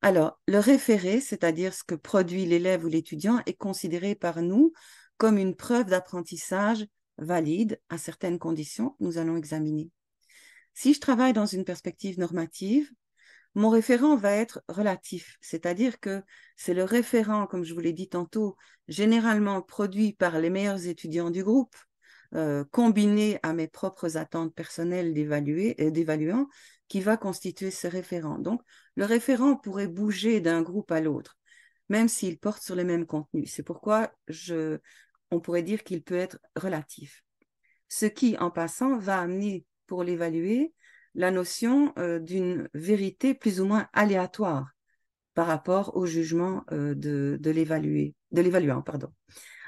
Alors, le référé, c'est-à-dire ce que produit l'élève ou l'étudiant, est considéré par nous comme une preuve d'apprentissage valide à certaines conditions, nous allons examiner. Si je travaille dans une perspective normative, mon référent va être relatif, c'est-à-dire que c'est le référent, comme je vous l'ai dit tantôt, généralement produit par les meilleurs étudiants du groupe, euh, combiné à mes propres attentes personnelles euh, d'évaluant, qui va constituer ce référent. Donc, le référent pourrait bouger d'un groupe à l'autre, même s'il porte sur les mêmes contenus. C'est pourquoi je, on pourrait dire qu'il peut être relatif. Ce qui, en passant, va amener, pour l'évaluer, la notion euh, d'une vérité plus ou moins aléatoire par rapport au jugement euh, de, de l'évaluant. Pardon.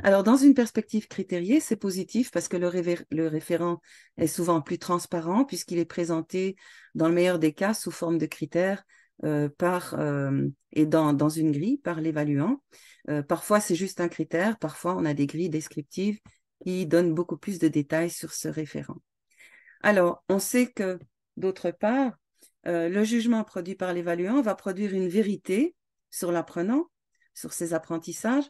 Alors, dans une perspective critériée, c'est positif parce que le référent est souvent plus transparent puisqu'il est présenté, dans le meilleur des cas, sous forme de critères euh, par euh, et dans, une grille par l'évaluant. Euh, parfois, c'est juste un critère, parfois on a des grilles descriptives qui donnent beaucoup plus de détails sur ce référent. Alors, on sait que, d'autre part, le jugement produit par l'évaluant va produire une vérité sur l'apprenant, sur ses apprentissages,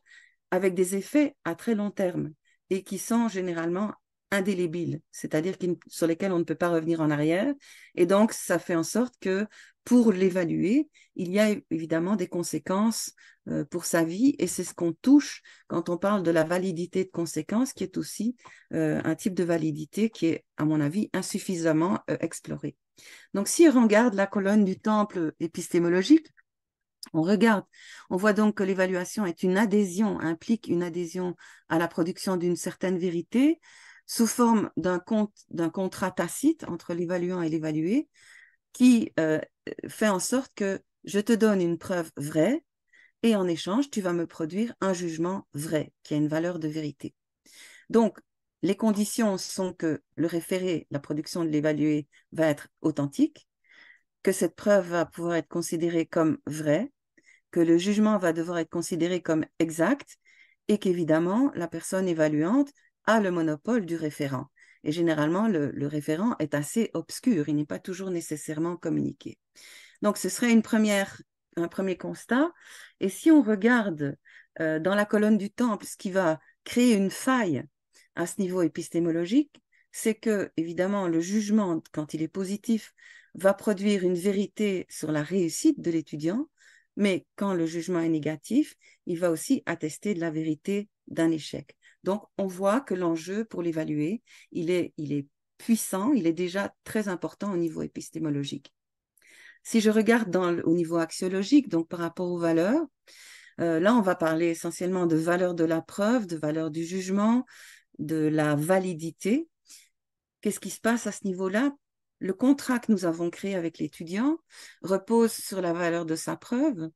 avec des effets à très long terme et qui sont généralement indélébile, c'est-à-dire sur lesquels on ne peut pas revenir en arrière. Et donc, ça fait en sorte que pour l'évaluer, il y a évidemment des conséquences euh, pour sa vie et c'est ce qu'on touche quand on parle de la validité de conséquences, qui est aussi euh, un type de validité qui est, à mon avis, insuffisamment euh, exploré. Donc, si on regarde la colonne du temple épistémologique, on regarde, on voit donc que l'évaluation est une adhésion, implique une adhésion à la production d'une certaine vérité, sous forme d'un contrat tacite entre l'évaluant et l'évalué qui euh, fait en sorte que je te donne une preuve vraie et en échange, tu vas me produire un jugement vrai qui a une valeur de vérité. Donc, les conditions sont que le référé, la production de l'évalué, va être authentique, que cette preuve va pouvoir être considérée comme vraie, que le jugement va devoir être considéré comme exact et qu'évidemment, la personne évaluante a le monopole du référent. Et généralement, le, référent est assez obscur, il n'est pas toujours nécessairement communiqué. Donc, ce serait une première, un premier constat. Et si on regarde euh, dans la colonne du temple ce qui va créer une faille à ce niveau épistémologique, c'est que, évidemment, le jugement, quand il est positif, va produire une vérité sur la réussite de l'étudiant, mais quand le jugement est négatif, il va aussi attester de la vérité d'un échec. Donc, on voit que l'enjeu pour l'évaluer, il est, il est puissant, il est déjà très important au niveau épistémologique. Si je regarde au niveau axiologique, donc par rapport aux valeurs, euh, là, on va parler essentiellement de valeur de la preuve, de valeur du jugement, de la validité. Qu'est-ce qui se passe à ce niveau-là Le contrat que nous avons créé avec l'étudiant repose sur la valeur de sa preuve,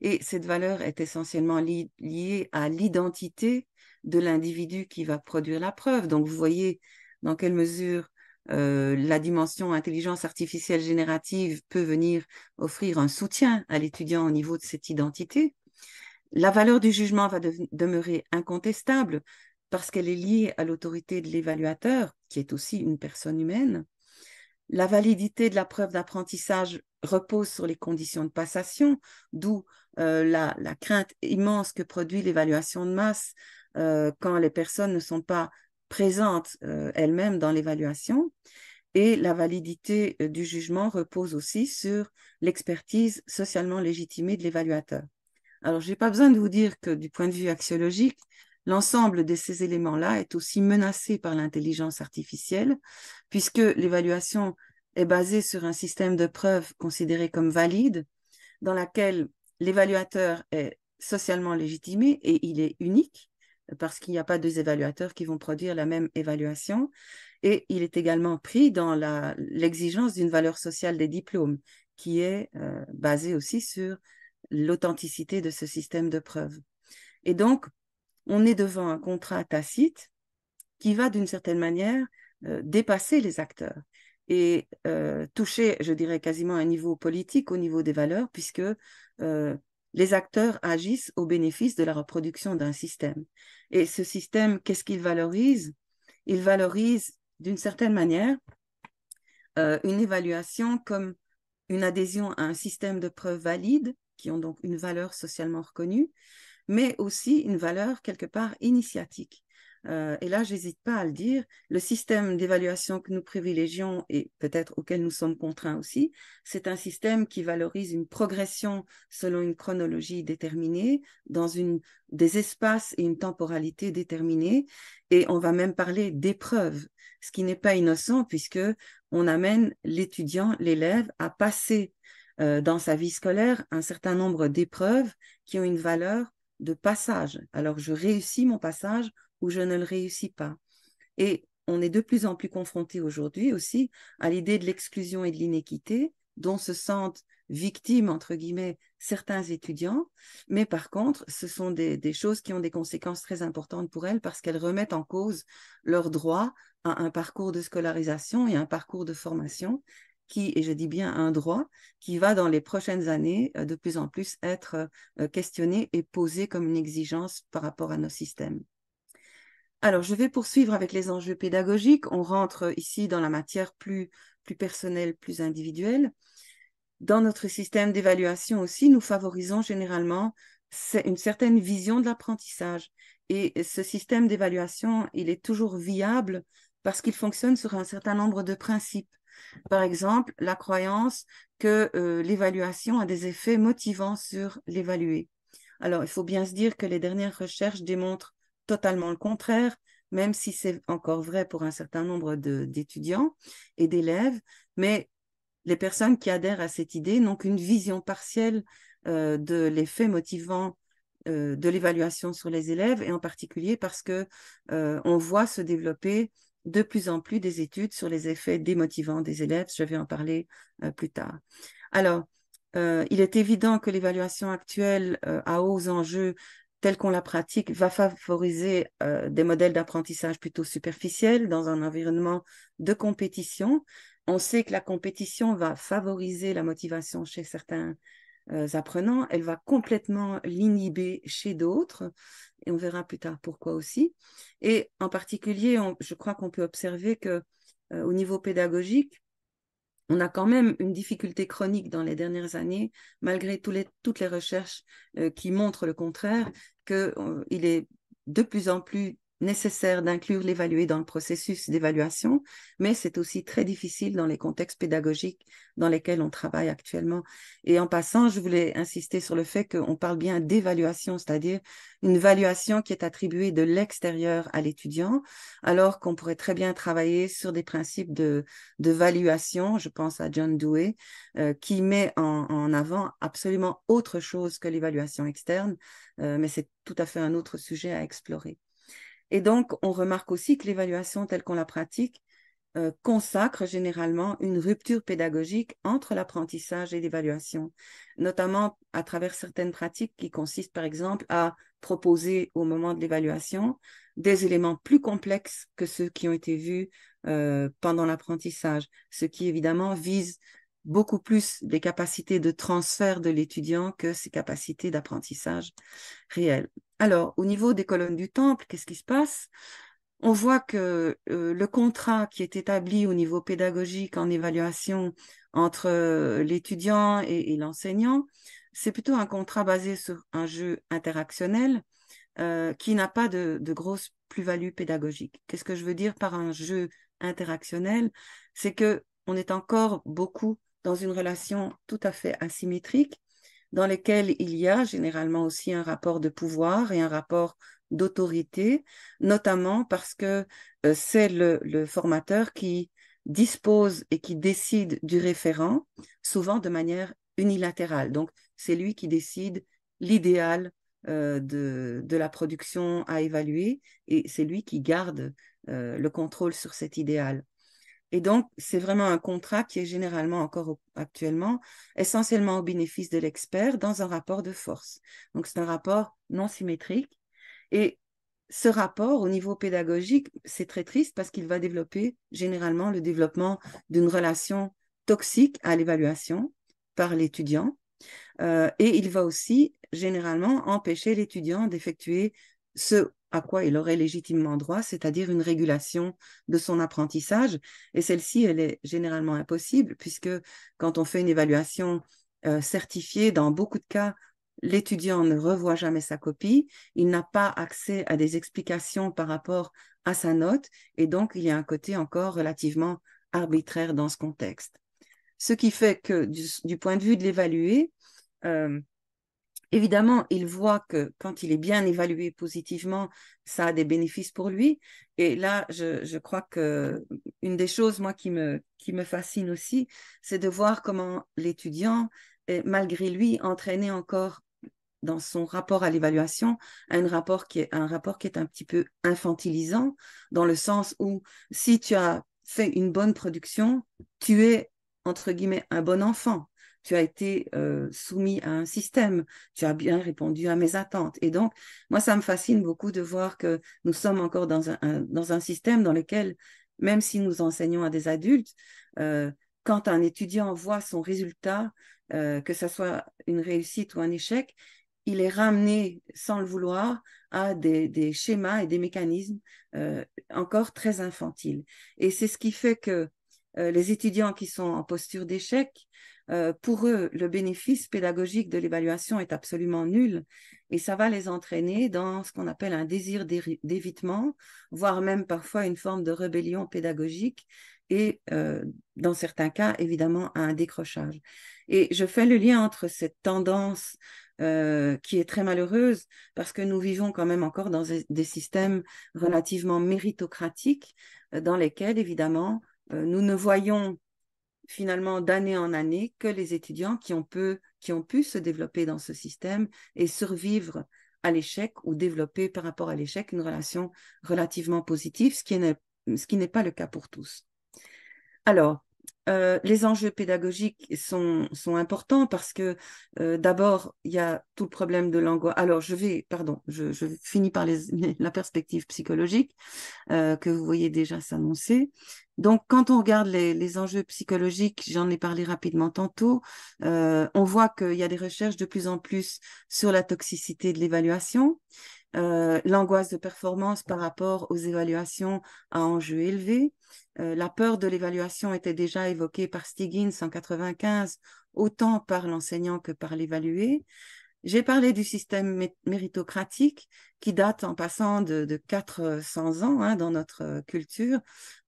et cette valeur est essentiellement liée à l'identité de l'individu qui va produire la preuve. Donc vous voyez dans quelle mesure euh, la dimension intelligence artificielle générative peut venir offrir un soutien à l'étudiant au niveau de cette identité. La valeur du jugement va demeurer incontestable parce qu'elle est liée à l'autorité de l'évaluateur, qui est aussi une personne humaine. La validité de la preuve d'apprentissage repose sur les conditions de passation, d'où euh, la, crainte immense que produit l'évaluation de masse euh, quand les personnes ne sont pas présentes euh, elles-mêmes dans l'évaluation. Et la validité euh, du jugement repose aussi sur l'expertise socialement légitimée de l'évaluateur. Alors, je n'ai pas besoin de vous dire que du point de vue axiologique, l'ensemble de ces éléments-là est aussi menacé par l'intelligence artificielle, puisque l'évaluation est basée sur un système de preuves considéré comme valide, dans laquelle l'évaluateur est socialement légitimé et il est unique parce qu'il n'y a pas deux évaluateurs qui vont produire la même évaluation. Et il est également pris dans l'exigence d'une valeur sociale des diplômes, qui est euh, basée aussi sur l'authenticité de ce système de preuves. Et donc, on est devant un contrat tacite qui va d'une certaine manière euh, dépasser les acteurs et euh, toucher, je dirais, quasiment un niveau politique, au niveau des valeurs, puisque les acteurs agissent au bénéfice de la reproduction d'un système. Et ce système, qu'est-ce qu'il valorise Il valorise, d'une certaine manière, euh, une évaluation comme une adhésion à un système de preuves valides, qui ont donc une valeur socialement reconnue, mais aussi une valeur quelque part initiatique. Euh, et là j'hésite pas à le dire, le système d'évaluation que nous privilégions et peut-être auquel nous sommes contraints aussi, c'est un système qui valorise une progression selon une chronologie déterminée, dans des espaces et une temporalité déterminée, et on va même parler d'épreuves, ce qui n'est pas innocent puisque on amène l'étudiant, l'élève à passer euh, dans sa vie scolaire un certain nombre d'épreuves qui ont une valeur de passage. Alors je réussis mon passage ou je ne le réussis pas. Et on est de plus en plus confronté aujourd'hui aussi à l'idée de l'exclusion et de l'inéquité dont se sentent victimes, entre guillemets, certains étudiants. Mais par contre, ce sont des, des choses qui ont des conséquences très importantes pour elles parce qu'elles remettent en cause leur droit à un parcours de scolarisation et un parcours de formation qui, et je dis bien un droit, qui va dans les prochaines années euh, de plus en plus être euh, questionné et posé comme une exigence par rapport à nos systèmes. Alors, je vais poursuivre avec les enjeux pédagogiques. On rentre ici dans la matière plus, plus personnelle, plus individuelle. Dans notre système d'évaluation aussi, nous favorisons généralement une certaine vision de l'apprentissage. Et ce système d'évaluation, il est toujours viable parce qu'il fonctionne sur un certain nombre de principes. Par exemple, la croyance que euh, l'évaluation a des effets motivants sur l'évalué. Alors, il faut bien se dire que les dernières recherches démontrent totalement le contraire, même si c'est encore vrai pour un certain nombre d'étudiants et d'élèves, mais les personnes qui adhèrent à cette idée n'ont qu'une vision partielle euh, de l'effet motivant euh, de l'évaluation sur les élèves, et en particulier parce que euh, on voit se développer de plus en plus des études sur les effets démotivants des élèves. Je vais en parler plus tard. Alors, il est évident que l'évaluation actuelle à hauts enjeux telle qu'on la pratique va favoriser euh, des modèles d'apprentissage plutôt superficiels dans un environnement de compétition. On sait que la compétition va favoriser la motivation chez certains euh, apprenants, elle va complètement l'inhiber chez d'autres, et on verra plus tard pourquoi aussi. Et en particulier, je crois qu'on peut observer que euh, au niveau pédagogique, on a quand même une difficulté chronique dans les dernières années, malgré toutes les recherches euh, qui montrent le contraire, qu'il euh, est de plus en plus nécessaire d'inclure l'évalué dans le processus d'évaluation, mais c'est aussi très difficile dans les contextes pédagogiques dans lesquels on travaille actuellement. Et en passant, je voulais insister sur le fait qu'on parle bien d'évaluation, c'est-à-dire une valuation qui est attribuée de l'extérieur à l'étudiant, alors qu'on pourrait très bien travailler sur des principes de, de valuation, je pense à John Dewey, euh, qui met en, avant absolument autre chose que l'évaluation externe, euh, mais c'est tout à fait un autre sujet à explorer. Et donc, on remarque aussi que l'évaluation telle qu'on la pratique euh, consacre généralement une rupture pédagogique entre l'apprentissage et l'évaluation, notamment à travers certaines pratiques qui consistent par exemple à proposer au moment de l'évaluation des éléments plus complexes que ceux qui ont été vus euh, pendant l'apprentissage, ce qui évidemment vise beaucoup plus des capacités de transfert de l'étudiant que ses capacités d'apprentissage réelles. Alors, au niveau des colonnes du temple, qu'est-ce qui se passe On voit que euh, le contrat qui est établi au niveau pédagogique en évaluation entre euh, l'étudiant et, l'enseignant, c'est plutôt un contrat basé sur un jeu interactionnel euh, qui n'a pas de, grosse plus-value pédagogique. Qu'est-ce que je veux dire par un jeu interactionnel C'est que on est encore beaucoup dans une relation tout à fait asymétrique, dans laquelle il y a généralement aussi un rapport de pouvoir et un rapport d'autorité, notamment parce que euh, c'est le, formateur qui dispose et qui décide du référent, souvent de manière unilatérale. Donc, c'est lui qui décide l'idéal euh, de, la production à évaluer et c'est lui qui garde euh, le contrôle sur cet idéal. Et donc, c'est vraiment un contrat qui est généralement encore actuellement essentiellement au bénéfice de l'expert dans un rapport de force. Donc, c'est un rapport non symétrique. Et ce rapport, au niveau pédagogique, c'est très triste parce qu'il va développer généralement le développement d'une relation toxique à l'évaluation par l'étudiant. Euh, et il va aussi généralement empêcher l'étudiant d'effectuer ce à quoi il aurait légitimement droit, c'est-à-dire une régulation de son apprentissage. Et celle-ci, elle est généralement impossible, puisque quand on fait une évaluation euh, certifiée, dans beaucoup de cas, l'étudiant ne revoit jamais sa copie, il n'a pas accès à des explications par rapport à sa note, et donc il y a un côté encore relativement arbitraire dans ce contexte. Ce qui fait que du, point de vue de l'évalué, euh, Évidemment, il voit que quand il est bien évalué positivement, ça a des bénéfices pour lui. Et là, je, crois que une des choses, moi, qui me, qui me fascine aussi, c'est de voir comment l'étudiant est, malgré lui, entraîné encore dans son rapport à l'évaluation un rapport qui est un rapport qui est un petit peu infantilisant dans le sens où si tu as fait une bonne production, tu es entre guillemets un bon enfant tu as été euh, soumis à un système, tu as bien répondu à mes attentes. Et donc, moi, ça me fascine beaucoup de voir que nous sommes encore dans un, dans un système dans lequel, même si nous enseignons à des adultes, euh, quand un étudiant voit son résultat, euh, que ce soit une réussite ou un échec, il est ramené sans le vouloir à des, schémas et des mécanismes encore très infantiles. Et c'est ce qui fait que les étudiants qui sont en posture d'échec euh, pour eux, le bénéfice pédagogique de l'évaluation est absolument nul et ça va les entraîner dans ce qu'on appelle un désir d'évitement, voire même parfois une forme de rébellion pédagogique et euh, dans certains cas, évidemment, à un décrochage. Et je fais le lien entre cette tendance euh, qui est très malheureuse parce que nous vivons quand même encore dans des systèmes relativement méritocratiques dans lesquels, évidemment, nous ne voyons finalement d'année en année que les étudiants qui ont, pu, se développer dans ce système et survivre à l'échec ou développer par rapport à l'échec une relation relativement positive, ce qui n'est, ce qui n'est pas le cas pour tous. Alors, euh, les enjeux pédagogiques sont, sont importants parce que euh, d'abord, il y a tout le problème de l'angoisse. Alors, je vais, pardon, je, finis par les, la perspective psychologique euh, que vous voyez déjà s'annoncer. Donc, quand on regarde les, les enjeux psychologiques, j'en ai parlé rapidement tantôt, on voit qu'il y a des recherches de plus en plus sur la toxicité de l'évaluation. Euh, l'angoisse de performance par rapport aux évaluations à enjeu élevé. Euh, la peur de l'évaluation était déjà évoquée par Stiggins en 1995, autant par l'enseignant que par l'évalué. J'ai parlé du système méritocratique qui date en passant de, 400 ans hein, dans notre culture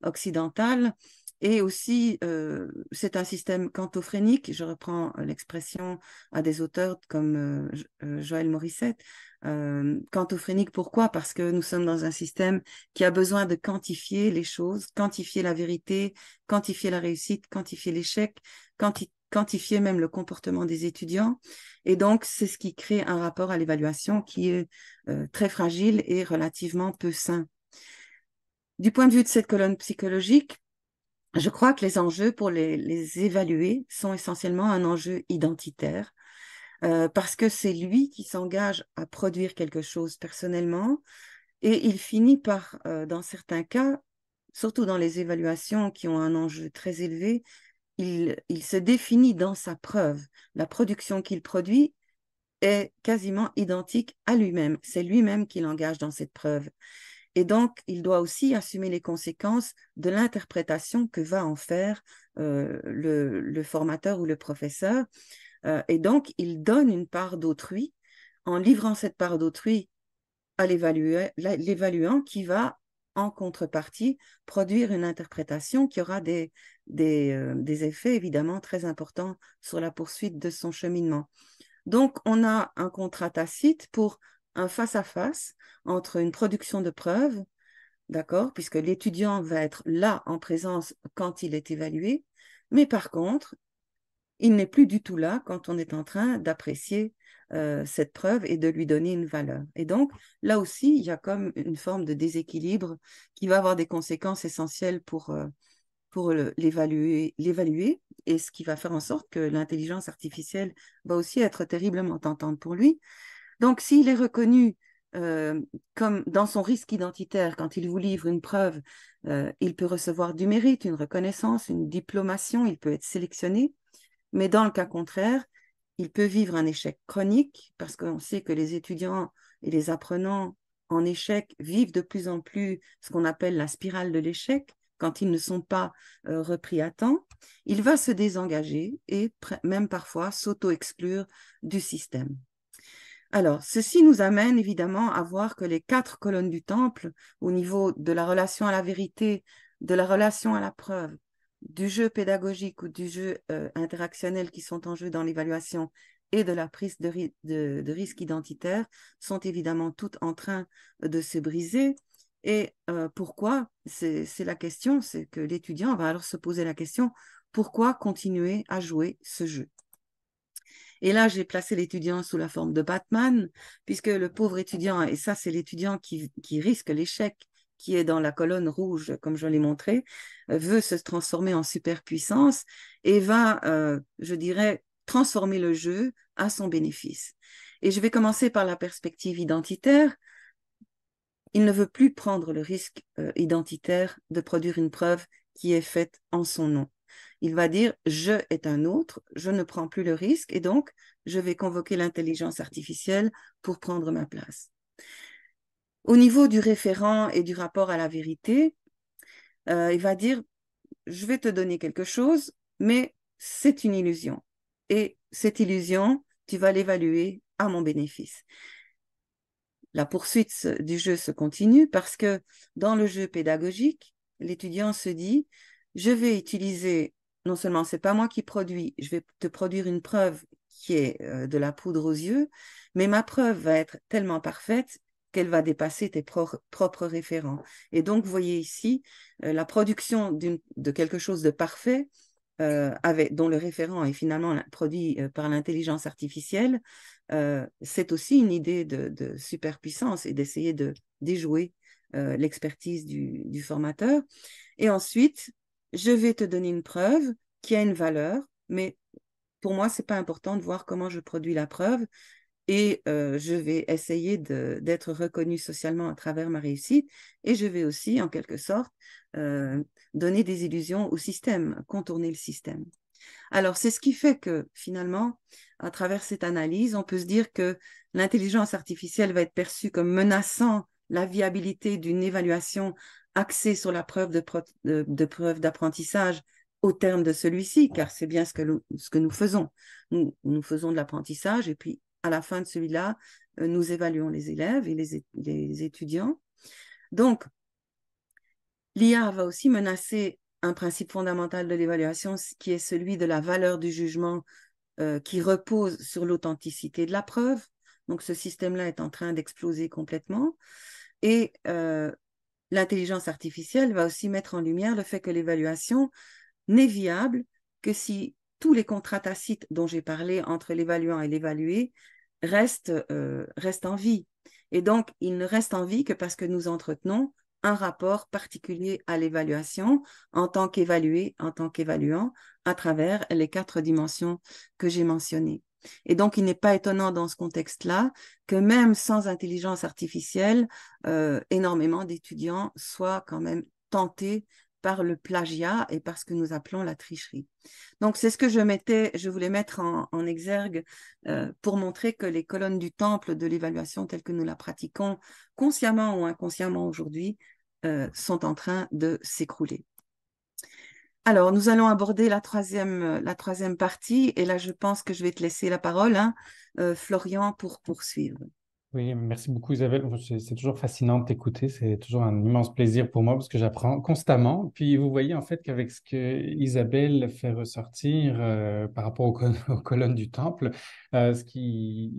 occidentale. Et aussi, euh, c'est un système quantophrénique, je reprends l'expression à des auteurs comme Joël Morissette, euh, pourquoi Parce que nous sommes dans un système qui a besoin de quantifier les choses, quantifier la vérité, quantifier la réussite, quantifier l'échec, quantifier même le comportement des étudiants. Et donc, c'est ce qui crée un rapport à l'évaluation qui est euh, très fragile et relativement peu sain. Du point de vue de cette colonne psychologique, je crois que les enjeux pour les évaluer sont essentiellement un enjeu identitaire, euh, parce que c'est lui qui s'engage à produire quelque chose personnellement, et il finit par, euh, dans certains cas, surtout dans les évaluations qui ont un enjeu très élevé, il, se définit dans sa preuve. La production qu'il produit est quasiment identique à lui-même. C'est lui-même qui l'engage dans cette preuve. Et donc, il doit aussi assumer les conséquences de l'interprétation que va en faire euh, le, formateur ou le professeur. Euh, et donc, il donne une part d'autrui en livrant cette part d'autrui à l'évaluant qui va, en contrepartie, produire une interprétation qui aura euh, des, effets évidemment très importants sur la poursuite de son cheminement. Donc, on a un contrat tacite pour un face à -face entre une production de preuves, d'accord, puisque l'étudiant va être là en présence quand il est évalué, mais par contre, il n'est plus du tout là quand on est en train d'apprécier euh, cette preuve et de lui donner une valeur. Et donc, là aussi, il y a comme une forme de déséquilibre qui va avoir des conséquences essentielles pour, euh, pour l'évaluer, et ce qui va faire en sorte que l'intelligence artificielle va aussi être terriblement tentante pour lui. Donc, s'il est reconnu euh, comme dans son risque identitaire, quand il vous livre une preuve, il peut recevoir du mérite, une reconnaissance, une diplomation, il peut être sélectionné. Mais dans le cas contraire, il peut vivre un échec chronique parce qu'on sait que les étudiants et les apprenants en échec vivent de plus en plus ce qu'on appelle la spirale de l'échec quand ils ne sont pas euh, repris à temps, il va se désengager et même parfois s'auto-exclure du système. Alors, ceci nous amène évidemment à voir que les quatre colonnes du temple, au niveau de la relation à la vérité, de la relation à la preuve, du jeu pédagogique ou du jeu euh, interactionnel qui sont en jeu dans l'évaluation et de la prise de, risque identitaire sont évidemment toutes en train euh, de se briser. Et euh, pourquoi C'est la question, c'est que l'étudiant va alors se poser la question, pourquoi continuer à jouer ce jeu et là, j'ai placé l'étudiant sous la forme de Batman, puisque le pauvre étudiant, et ça, c'est l'étudiant qui, risque l'échec qui est dans la colonne rouge, comme je l'ai montré, euh, veut se transformer en superpuissance et va, euh, je dirais, transformer le jeu à son bénéfice. Et je vais commencer par la perspective identitaire. Il ne veut plus prendre le risque euh, identitaire de produire une preuve qui est faite en son nom. Il va dire je est un autre, je ne prends plus le risque et donc je vais convoquer l'intelligence artificielle pour prendre ma place. Au niveau du référent et du rapport à la vérité, euh, il va dire, je vais te donner quelque chose, mais c'est une illusion. Et cette illusion, tu vas l'évaluer à mon bénéfice. La poursuite du jeu se continue parce que dans le jeu pédagogique, l'étudiant se dit, je vais utiliser, non seulement c'est pas moi qui produis, je vais te produire une preuve qui est euh, de la poudre aux yeux, mais ma preuve va être tellement parfaite qu'elle va dépasser tes propres référents. Et donc, vous voyez ici euh, la production de quelque chose de parfait, euh, avec, dont le référent est finalement produit euh, par l'intelligence artificielle, c'est aussi une idée de, superpuissance et d'essayer de déjouer l'expertise du, du formateur. Et ensuite, je vais te donner une preuve qui a une valeur, mais pour moi, c'est pas important de voir comment je produis la preuve et je vais essayer d'être reconnue socialement à travers ma réussite et je vais aussi, en quelque sorte, donner des illusions au système, contourner le système. Alors, c'est ce qui fait que finalement, à travers cette analyse, on peut se dire que l'intelligence artificielle va être perçue comme menaçant la viabilité d'une évaluation axée sur la preuve de, de, de preuve d'apprentissage au terme de celui-ci, car c'est bien ce que, nous, ce que nous faisons. Nous, nous faisons de l'apprentissage et puis à la fin de celui-là, euh, nous évaluons les élèves et les, étudiants. Donc, l'IA va aussi menacer un principe fondamental de l'évaluation qui est celui de la valeur du jugement euh, qui repose sur l'authenticité de la preuve. Donc ce système-là est en train d'exploser complètement. Et euh, l'intelligence artificielle va aussi mettre en lumière le fait que l'évaluation n'est viable que si tous les contrats tacites dont j'ai parlé entre l'évaluant et l'évalué reste, euh, reste en vie. Et donc, il ne reste en vie que parce que nous entretenons un rapport particulier à l'évaluation en tant qu'évalué, en tant qu'évaluant, à travers les quatre dimensions que j'ai mentionnées. Et donc, il n'est pas étonnant dans ce contexte-là que même sans intelligence artificielle, euh, énormément d'étudiants soient quand même tentés par le plagiat et par ce que nous appelons la tricherie. Donc c'est ce que je mettais, je voulais mettre en, exergue euh, pour montrer que les colonnes du temple de l'évaluation telle que nous la pratiquons consciemment ou inconsciemment aujourd'hui euh, sont en train de s'écrouler. Alors, nous allons aborder la troisième, la troisième partie, et là, je pense que je vais te laisser la parole, hein, euh, Florian, pour poursuivre. Oui, merci beaucoup Isabelle. C'est toujours fascinant de t'écouter. C'est toujours un immense plaisir pour moi parce que j'apprends constamment. Puis vous voyez en fait qu'avec ce que Isabelle fait ressortir euh, par rapport aux, colonnes du temple, euh, ce qui,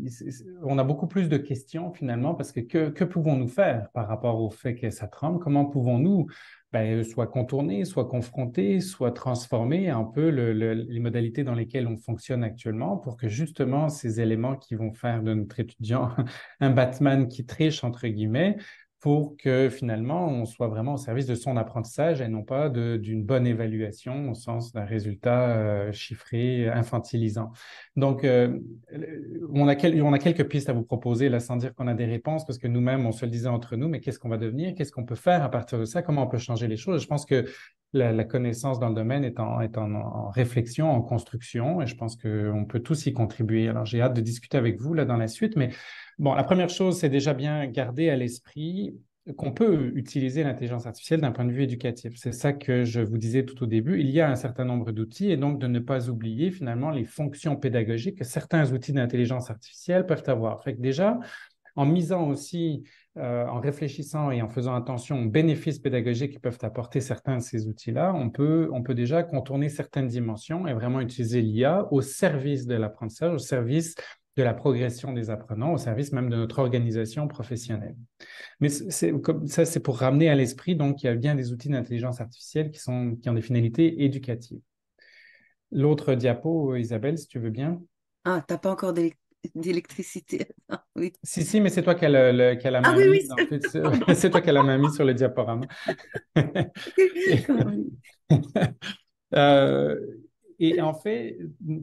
on a beaucoup plus de questions finalement parce que que, que pouvons-nous faire par rapport au fait que ça tremble Comment pouvons-nous ben, soit contourner, soit confronter, soit transformer un peu les modalités dans lesquelles on fonctionne actuellement pour que justement ces éléments qui vont faire de notre étudiant un Batman qui triche, entre guillemets, pour que finalement on soit vraiment au service de son apprentissage et non pas d'une bonne évaluation au sens d'un résultat euh, chiffré infantilisant. Donc euh, on, a on a quelques pistes à vous proposer là sans dire qu'on a des réponses parce que nous-mêmes on se le disait entre nous mais qu'est-ce qu'on va devenir, qu'est-ce qu'on peut faire à partir de ça, comment on peut changer les choses. Je pense que la, connaissance dans le domaine est, en, réflexion, en construction, et je pense qu'on peut tous y contribuer. Alors j'ai hâte de discuter avec vous là dans la suite, mais bon, la première chose, c'est déjà bien garder à l'esprit qu'on peut utiliser l'intelligence artificielle d'un point de vue éducatif. C'est ça que je vous disais tout au début. Il y a un certain nombre d'outils et donc de ne pas oublier finalement les fonctions pédagogiques que certains outils d'intelligence artificielle peuvent avoir. Fait que déjà, en misant aussi euh, en réfléchissant et en faisant attention aux bénéfices pédagogiques qui peuvent apporter certains de ces outils-là, on peut, on peut déjà contourner certaines dimensions et vraiment utiliser l'IA au service de l'apprentissage, au service de la progression des apprenants, au service même de notre organisation professionnelle. Mais comme ça, c'est pour ramener à l'esprit, donc, il y a bien des outils d'intelligence artificielle qui, sont, qui ont des finalités éducatives. L'autre diapo, euh, Isabelle, si tu veux bien. Ah, tu n'as pas encore des d'électricité. Ah, oui. Si, si, mais c'est toi qui la, a la Ah oui, oui. C'est toi qui la main sur le diaporama. Euh, et en fait,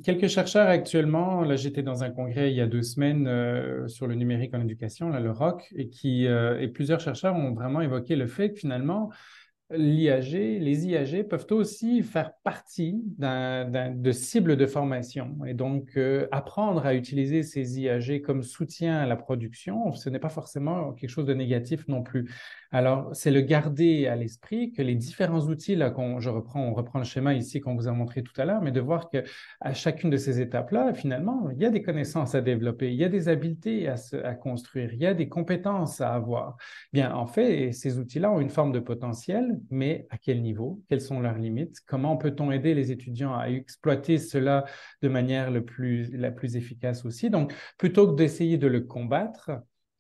quelques chercheurs actuellement, là j'étais dans un congrès il y a deux semaines euh, sur le numérique en éducation, là, le ROC, et, qui, euh, et plusieurs chercheurs ont vraiment évoqué le fait que finalement, l'IAG, les IAG peuvent aussi faire partie de cibles de formation. Et donc, euh, apprendre à utiliser ces IAG comme soutien à la production, ce n'est pas forcément quelque chose de négatif non plus. Alors, c'est le garder à l'esprit que les différents outils, là, qu'on, je reprends, on reprend le schéma ici qu'on vous a montré tout à l'heure, mais de voir que à chacune de ces étapes-là, finalement, il y a des connaissances à développer, il y a des habiletés à, à construire, il y a des compétences à avoir. Bien, en fait, ces outils-là ont une forme de potentiel mais à quel niveau Quelles sont leurs limites Comment peut-on aider les étudiants à exploiter cela de manière la plus efficace aussi Donc, plutôt que d'essayer de le combattre,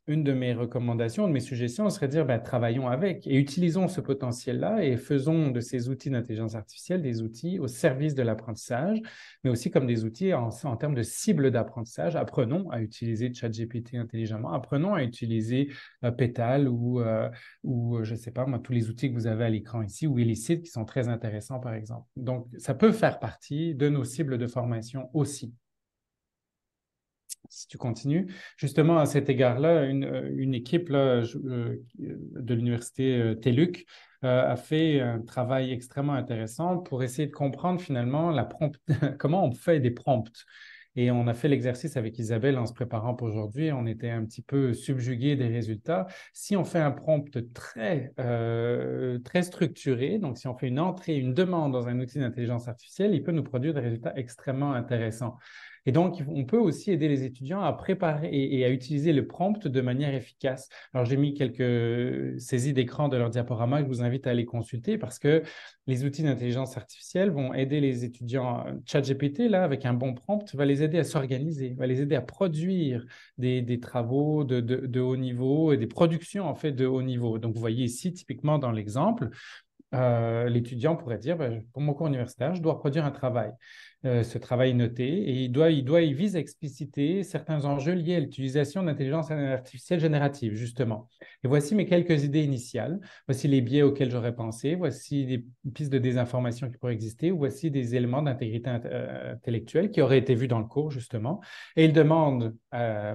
une de mes recommandations, de mes suggestions serait de dire bah, travaillons avec et utilisons ce potentiel-là et faisons de ces outils d'intelligence artificielle des outils au service de l'apprentissage, mais aussi comme des outils en, termes de cibles d'apprentissage. Apprenons à utiliser ChatGPT intelligemment, apprenons à utiliser Petal euh, Pétale ou, euh, ou, euh, je ne sais pas, tous les outils que vous avez à l'écran ici ou sites qui sont très intéressants, par exemple. Donc, ça peut faire partie de nos cibles de formation aussi si tu continues. Justement, à cet égard-là, une, euh, équipe euh, de l'université euh, TELUC a fait un travail extrêmement intéressant pour essayer de comprendre finalement comment on fait des prompts. Et on a fait l'exercice avec Isabelle en se préparant pour aujourd'hui. On était un petit peu subjugué des résultats. Si on fait un prompt très, très structuré, donc si on fait une entrée, une demande dans un outil d'intelligence artificielle, il peut nous produire des résultats extrêmement intéressants. Et donc, on peut aussi aider les étudiants à préparer et, à utiliser le prompt de manière efficace. Alors, j'ai mis quelques saisies d'écran de leur diaporama que je vous invite à les consulter parce que les outils d'intelligence artificielle vont aider les étudiants. ChatGPT, là, avec un bon prompt, va les aider à s'organiser, va les aider à produire des, travaux de, de haut niveau et des productions, en fait, de haut niveau. Donc, vous voyez ici, typiquement dans l'exemple, euh, l'étudiant pourrait dire, bah, pour mon cours universitaire, je dois produire un travail. Euh, ce travail noté, et il doit, il doit, il vise à expliciter certains enjeux liés à l'utilisation d'intelligence artificielle générative, justement. Et voici mes quelques idées initiales. Voici les biais auxquels j'aurais pensé. Voici des pistes de désinformation qui pourraient exister. Voici des éléments d'intégrité euh, intellectuelle qui auraient été vus dans le cours, justement. Et il demande à,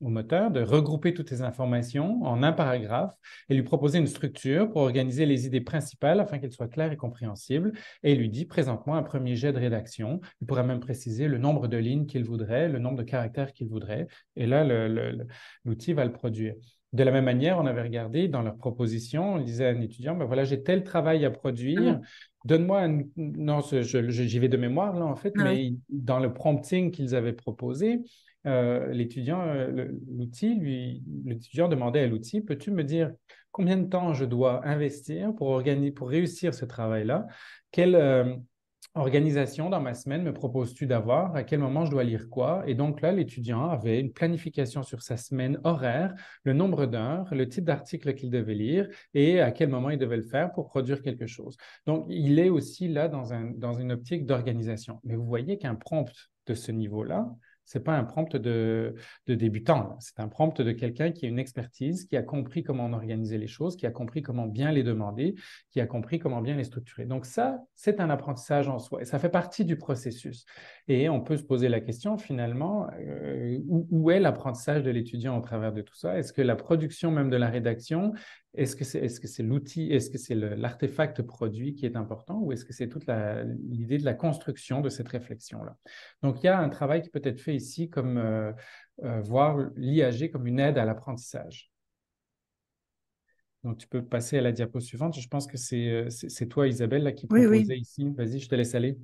au moteur de regrouper toutes ces informations en un paragraphe et lui proposer une structure pour organiser les idées principales afin qu'elles soient claires et compréhensibles. Et il lui dit présente un premier jet de rédaction. Il pourra même préciser le nombre de lignes qu'il voudrait, le nombre de caractères qu'il voudrait. Et là, l'outil va le produire. De la même manière, on avait regardé dans leur proposition, on disait à un étudiant, ben voilà, j'ai tel travail à produire, mhm. donne-moi un... Non, j'y vais de mémoire, là, en fait, mais dans le prompting qu'ils avaient proposé, euh, l'étudiant, euh, l'outil, lui, l'étudiant demandait à l'outil, peux-tu me dire combien de temps je dois investir pour, organiser, pour réussir ce travail-là? Euh, organisation dans ma semaine me proposes-tu d'avoir, à quel moment je dois lire quoi. Et donc là, l'étudiant avait une planification sur sa semaine horaire, le nombre d'heures, le type d'article qu'il devait lire et à quel moment il devait le faire pour produire quelque chose. Donc, il est aussi là dans, dans une optique d'organisation. Mais vous voyez qu'un prompt de ce niveau-là, n'est pas un prompt de, débutant, c'est un prompt de quelqu'un qui a une expertise, qui a compris comment organiser les choses, qui a compris comment bien les demander, qui a compris comment bien les structurer. Donc ça, c'est un apprentissage en soi et ça fait partie du processus. Et on peut se poser la question finalement, euh, où, où est l'apprentissage de l'étudiant au travers de tout ça Est-ce que la production même de la rédaction est-ce que c'est l'outil, est-ce que c'est l'artefact produit qui est important ou est-ce que c'est toute l'idée de la construction de cette réflexion-là Donc, il y a un travail qui peut être fait ici comme euh, euh, voir l'IAG comme une aide à l'apprentissage. Donc, tu peux passer à la diapo suivante. Je pense que c'est euh, toi, Isabelle, là, qui proposait oui, ici. Vas-y, je te laisse aller.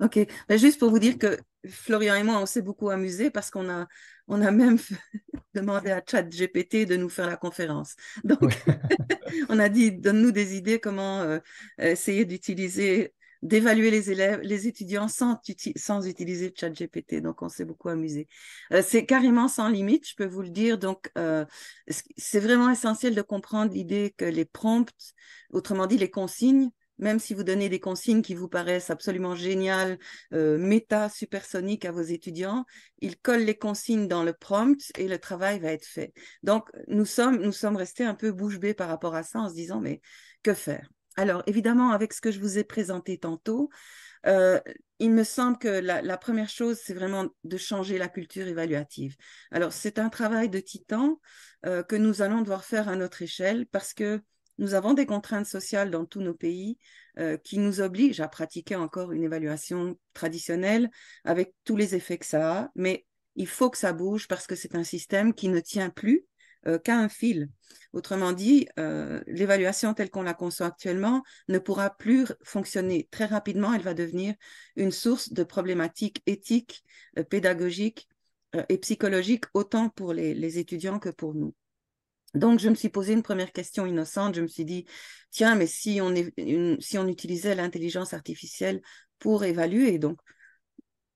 Ok, bah, juste pour vous dire que Florian et moi, on s'est beaucoup amusé parce qu'on a, on a même demandé à ChatGPT de nous faire la conférence. Donc, on a dit, donne-nous des idées comment euh, essayer d'utiliser, d'évaluer les élèves, les étudiants sans, sans utiliser ChatGPT. Donc, on s'est beaucoup amusé. Euh, c'est carrément sans limite, je peux vous le dire. Donc, euh, c'est vraiment essentiel de comprendre l'idée que les prompts, autrement dit les consignes, même si vous donnez des consignes qui vous paraissent absolument géniales, euh, méta, supersoniques à vos étudiants, ils collent les consignes dans le prompt et le travail va être fait. Donc, nous sommes, nous sommes restés un peu bouche bée par rapport à ça en se disant, mais que faire Alors, évidemment, avec ce que je vous ai présenté tantôt, euh, il me semble que la, première chose, c'est vraiment de changer la culture évaluative. Alors, c'est un travail de titan euh, que nous allons devoir faire à notre échelle parce que nous avons des contraintes sociales dans tous nos pays euh, qui nous obligent à pratiquer encore une évaluation traditionnelle avec tous les effets que ça a, mais il faut que ça bouge parce que c'est un système qui ne tient plus euh, qu'à un fil. Autrement dit, euh, l'évaluation telle qu'on la conçoit actuellement ne pourra plus fonctionner. Très rapidement, elle va devenir une source de problématiques éthiques, pédagogiques et psychologiques, autant pour les étudiants que pour nous. Donc, je me suis posé une première question innocente. Je me suis dit, tiens, mais si on, utilisait l'intelligence artificielle pour évaluer, donc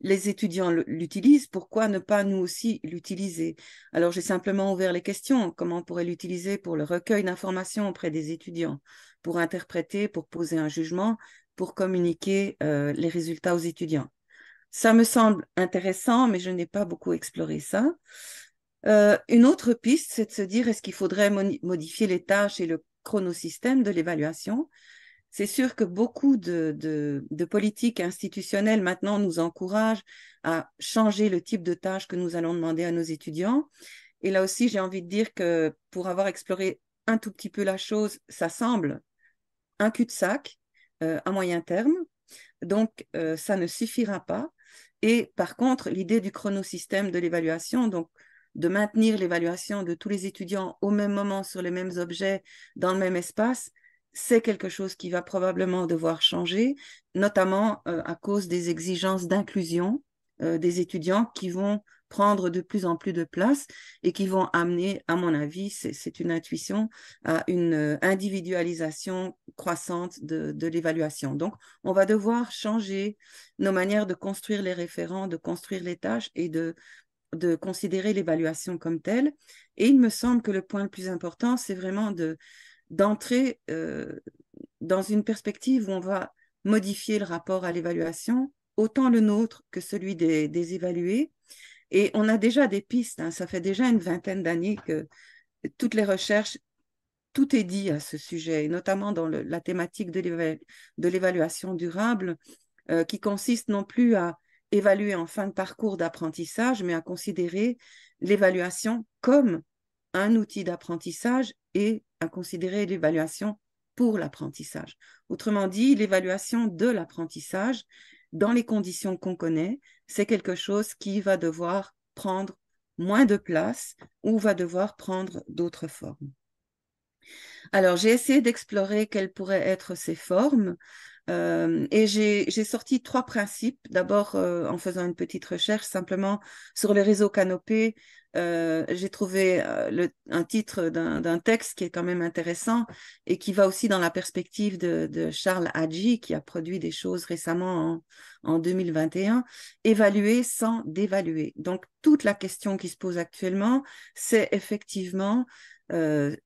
les étudiants l'utilisent, pourquoi ne pas nous aussi l'utiliser Alors, j'ai simplement ouvert les questions. Comment on pourrait l'utiliser pour le recueil d'informations auprès des étudiants, pour interpréter, pour poser un jugement, pour communiquer euh, les résultats aux étudiants Ça me semble intéressant, mais je n'ai pas beaucoup exploré ça. Euh, une autre piste, c'est de se dire est-ce qu'il faudrait modifier les tâches et le chronosystème de l'évaluation C'est sûr que beaucoup de, politiques institutionnelles maintenant nous encouragent à changer le type de tâches que nous allons demander à nos étudiants. Et là aussi, j'ai envie de dire que pour avoir exploré un tout petit peu la chose, ça semble un cul-de-sac euh, à moyen terme. Donc, euh, ça ne suffira pas. Et par contre, l'idée du chronosystème de l'évaluation, donc de maintenir l'évaluation de tous les étudiants au même moment sur les mêmes objets dans le même espace, c'est quelque chose qui va probablement devoir changer, notamment euh, à cause des exigences d'inclusion euh, des étudiants qui vont prendre de plus en plus de place et qui vont amener, à mon avis, c'est une intuition, à une euh, individualisation croissante de l'évaluation. Donc, on va devoir changer nos manières de construire les référents, de construire les tâches et de, de considérer l'évaluation comme telle. Et il me semble que le point le plus important, c'est vraiment de d'entrer euh, dans une perspective où on va modifier le rapport à l'évaluation, autant le nôtre que celui des, évalués. Et on a déjà des pistes, hein. ça fait déjà une vingtaine d'années que toutes les recherches, tout est dit à ce sujet, notamment dans la thématique de l'évaluation durable, euh, qui consiste non plus à évaluer en fin de parcours d'apprentissage, mais à considérer l'évaluation comme un outil d'apprentissage et à considérer l'évaluation pour l'apprentissage. Autrement dit, l'évaluation de l'apprentissage dans les conditions qu'on connaît, c'est quelque chose qui va devoir prendre moins de place ou va devoir prendre d'autres formes. Alors, j'ai essayé d'explorer quelles pourraient être ces formes. Euh, et j'ai sorti trois principes. D'abord, euh, en faisant une petite recherche, simplement sur les réseaux Canopé, euh, j'ai trouvé euh, le, un titre d'un texte qui est quand même intéressant et qui va aussi dans la perspective de, de Charles Hadji, qui a produit des choses récemment en, en 2021, évaluer sans dévaluer. Donc, toute la question qui se pose actuellement, c'est effectivement de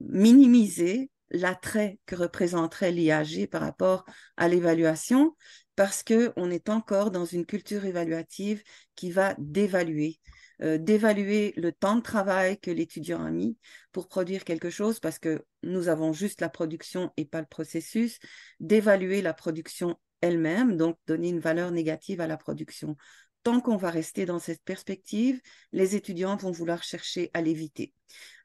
minimiser l'attrait que représenterait l'IAG par rapport à l'évaluation, parce qu'on est encore dans une culture évaluative qui va dévaluer, euh, d'évaluer le temps de travail que l'étudiant a mis pour produire quelque chose, parce que nous avons juste la production et pas le processus, d'évaluer la production elle-même, donc donner une valeur négative à la production tant qu'on va rester dans cette perspective, les étudiants vont vouloir chercher à l'éviter.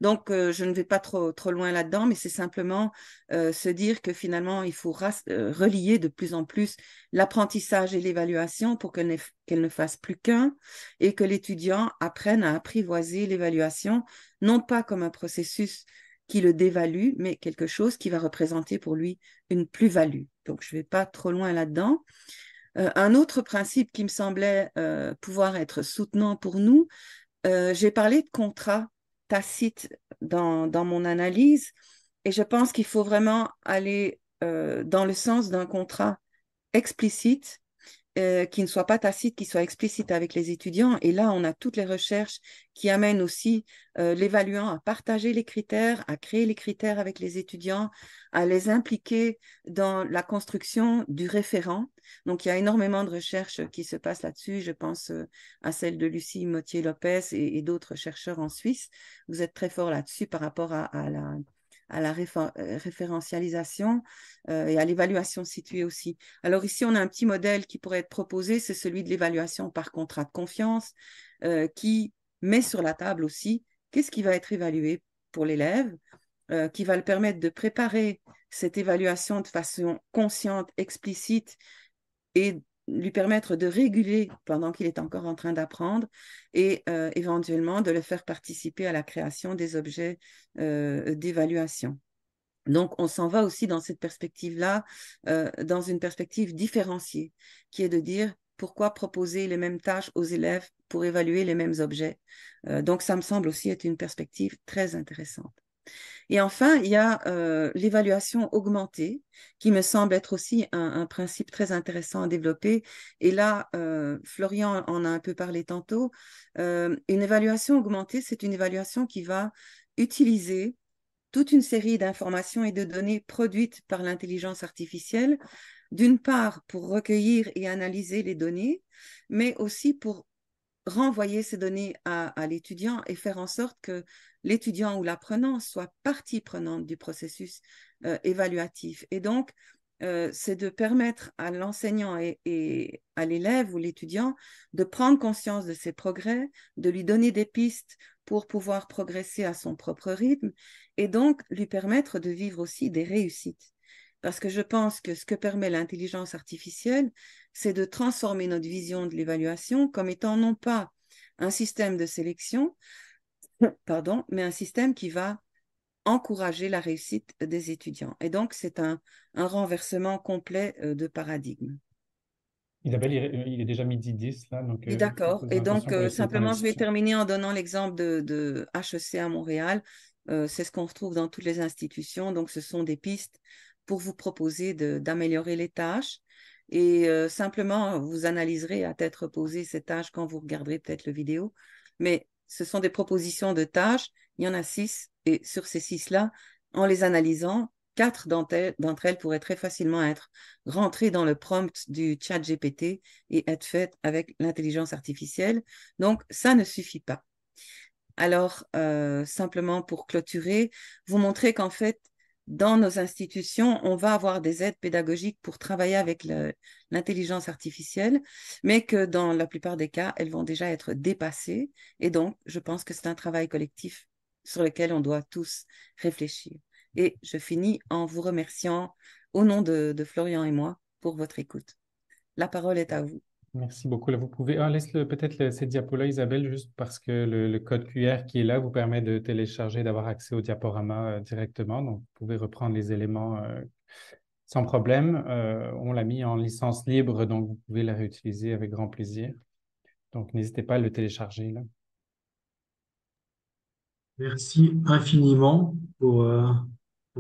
Donc, euh, je ne vais pas trop, trop loin là-dedans, mais c'est simplement euh, se dire que finalement, il faut euh, relier de plus en plus l'apprentissage et l'évaluation pour qu'elle ne fasse plus qu'un et que l'étudiant apprenne à apprivoiser l'évaluation, non pas comme un processus qui le dévalue, mais quelque chose qui va représenter pour lui une plus-value. Donc, je ne vais pas trop loin là-dedans. Euh, un autre principe qui me semblait euh, pouvoir être soutenant pour nous, euh, j'ai parlé de contrat tacite dans, mon analyse et je pense qu'il faut vraiment aller dans le sens d'un contrat explicite euh, qui ne soit pas tacite, qui soit explicite avec les étudiants. Et là, on a toutes les recherches qui amènent aussi euh, l'évaluant à partager les critères, à créer les critères avec les étudiants, à les impliquer dans la construction du référent. Donc, il y a énormément de recherches qui se passent là-dessus. Je pense euh, à celle de Lucie Mottier-Lopez et, d'autres chercheurs en Suisse. Vous êtes très fort là-dessus par rapport à la à la euh, référentialisation euh, et à l'évaluation située aussi. Alors ici, on a un petit modèle qui pourrait être proposé, c'est celui de l'évaluation par contrat de confiance, euh, qui met sur la table aussi qu'est-ce qui va être évalué pour l'élève, qui va le permettre de préparer cette évaluation de façon consciente, explicite et lui permettre de réguler pendant qu'il est encore en train d'apprendre et euh, éventuellement de le faire participer à la création des objets euh, d'évaluation. Donc, on s'en va aussi dans cette perspective-là, euh, dans une perspective différenciée, qui est de dire pourquoi proposer les mêmes tâches aux élèves pour évaluer les mêmes objets. donc, ça me semble aussi être une perspective très intéressante. Et enfin, il y a euh, l'évaluation augmentée, qui me semble être aussi un, principe très intéressant à développer. Et là, euh, Florian en a un peu parlé tantôt. Euh, une évaluation augmentée, c'est une évaluation qui va utiliser toute une série d'informations et de données produites par l'intelligence artificielle, d'une part pour recueillir et analyser les données, mais aussi pour renvoyer ces données à l'étudiant et faire en sorte que l'étudiant ou l'apprenant soit partie prenante du processus euh, évaluatif. Et donc, euh, c'est de permettre à l'enseignant et, à l'élève ou l'étudiant de prendre conscience de ses progrès, de lui donner des pistes pour pouvoir progresser à son propre rythme et donc lui permettre de vivre aussi des réussites. Parce que je pense que ce que permet l'intelligence artificielle, c'est de transformer notre vision de l'évaluation comme étant non pas un système de sélection, pardon, mais un système qui va encourager la réussite des étudiants. Et donc, c'est un, renversement complet euh, de paradigme. Isabelle, il est déjà midi 10 là. Euh, D'accord. Et donc, euh, simplement, je vais terminer en donnant l'exemple de, HEC à Montréal. c'est ce qu'on retrouve dans toutes les institutions. Donc, ce sont des pistes pour vous proposer d'améliorer les tâches. Et simplement, vous analyserez à tête reposée ces tâches quand vous regarderez peut-être le vidéo. Mais ce sont des propositions de tâches. Il y en a six, et sur ces six-là, en les analysant, quatre d'entre elles, pourraient très facilement être rentrées dans le prompt du chat GPT et être faites avec l'intelligence artificielle. Donc, ça ne suffit pas. Alors, euh, simplement pour clôturer, vous montrer qu'en fait, dans nos institutions, on va avoir des aides pédagogiques pour travailler avec l'intelligence artificielle, mais que dans la plupart des cas, elles vont déjà être dépassées. Et donc, je pense que c'est un travail collectif sur lequel on doit tous réfléchir. Et je finis en vous remerciant au nom de, Florian et moi pour votre écoute. La parole est à vous. Merci beaucoup. Là, vous pouvez. Ah, laisse peut-être cette diapo-là, Isabelle, juste parce que le, code QR qui est là vous permet de télécharger, d'avoir accès au diaporama euh, directement. Donc, vous pouvez reprendre les éléments euh, sans problème. Euh, on l'a mis en licence libre, donc vous pouvez la réutiliser avec grand plaisir. Donc, n'hésitez pas à le télécharger. Là. Merci infiniment pour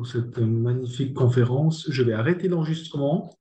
cette magnifique conférence. Je vais arrêter l'enregistrement.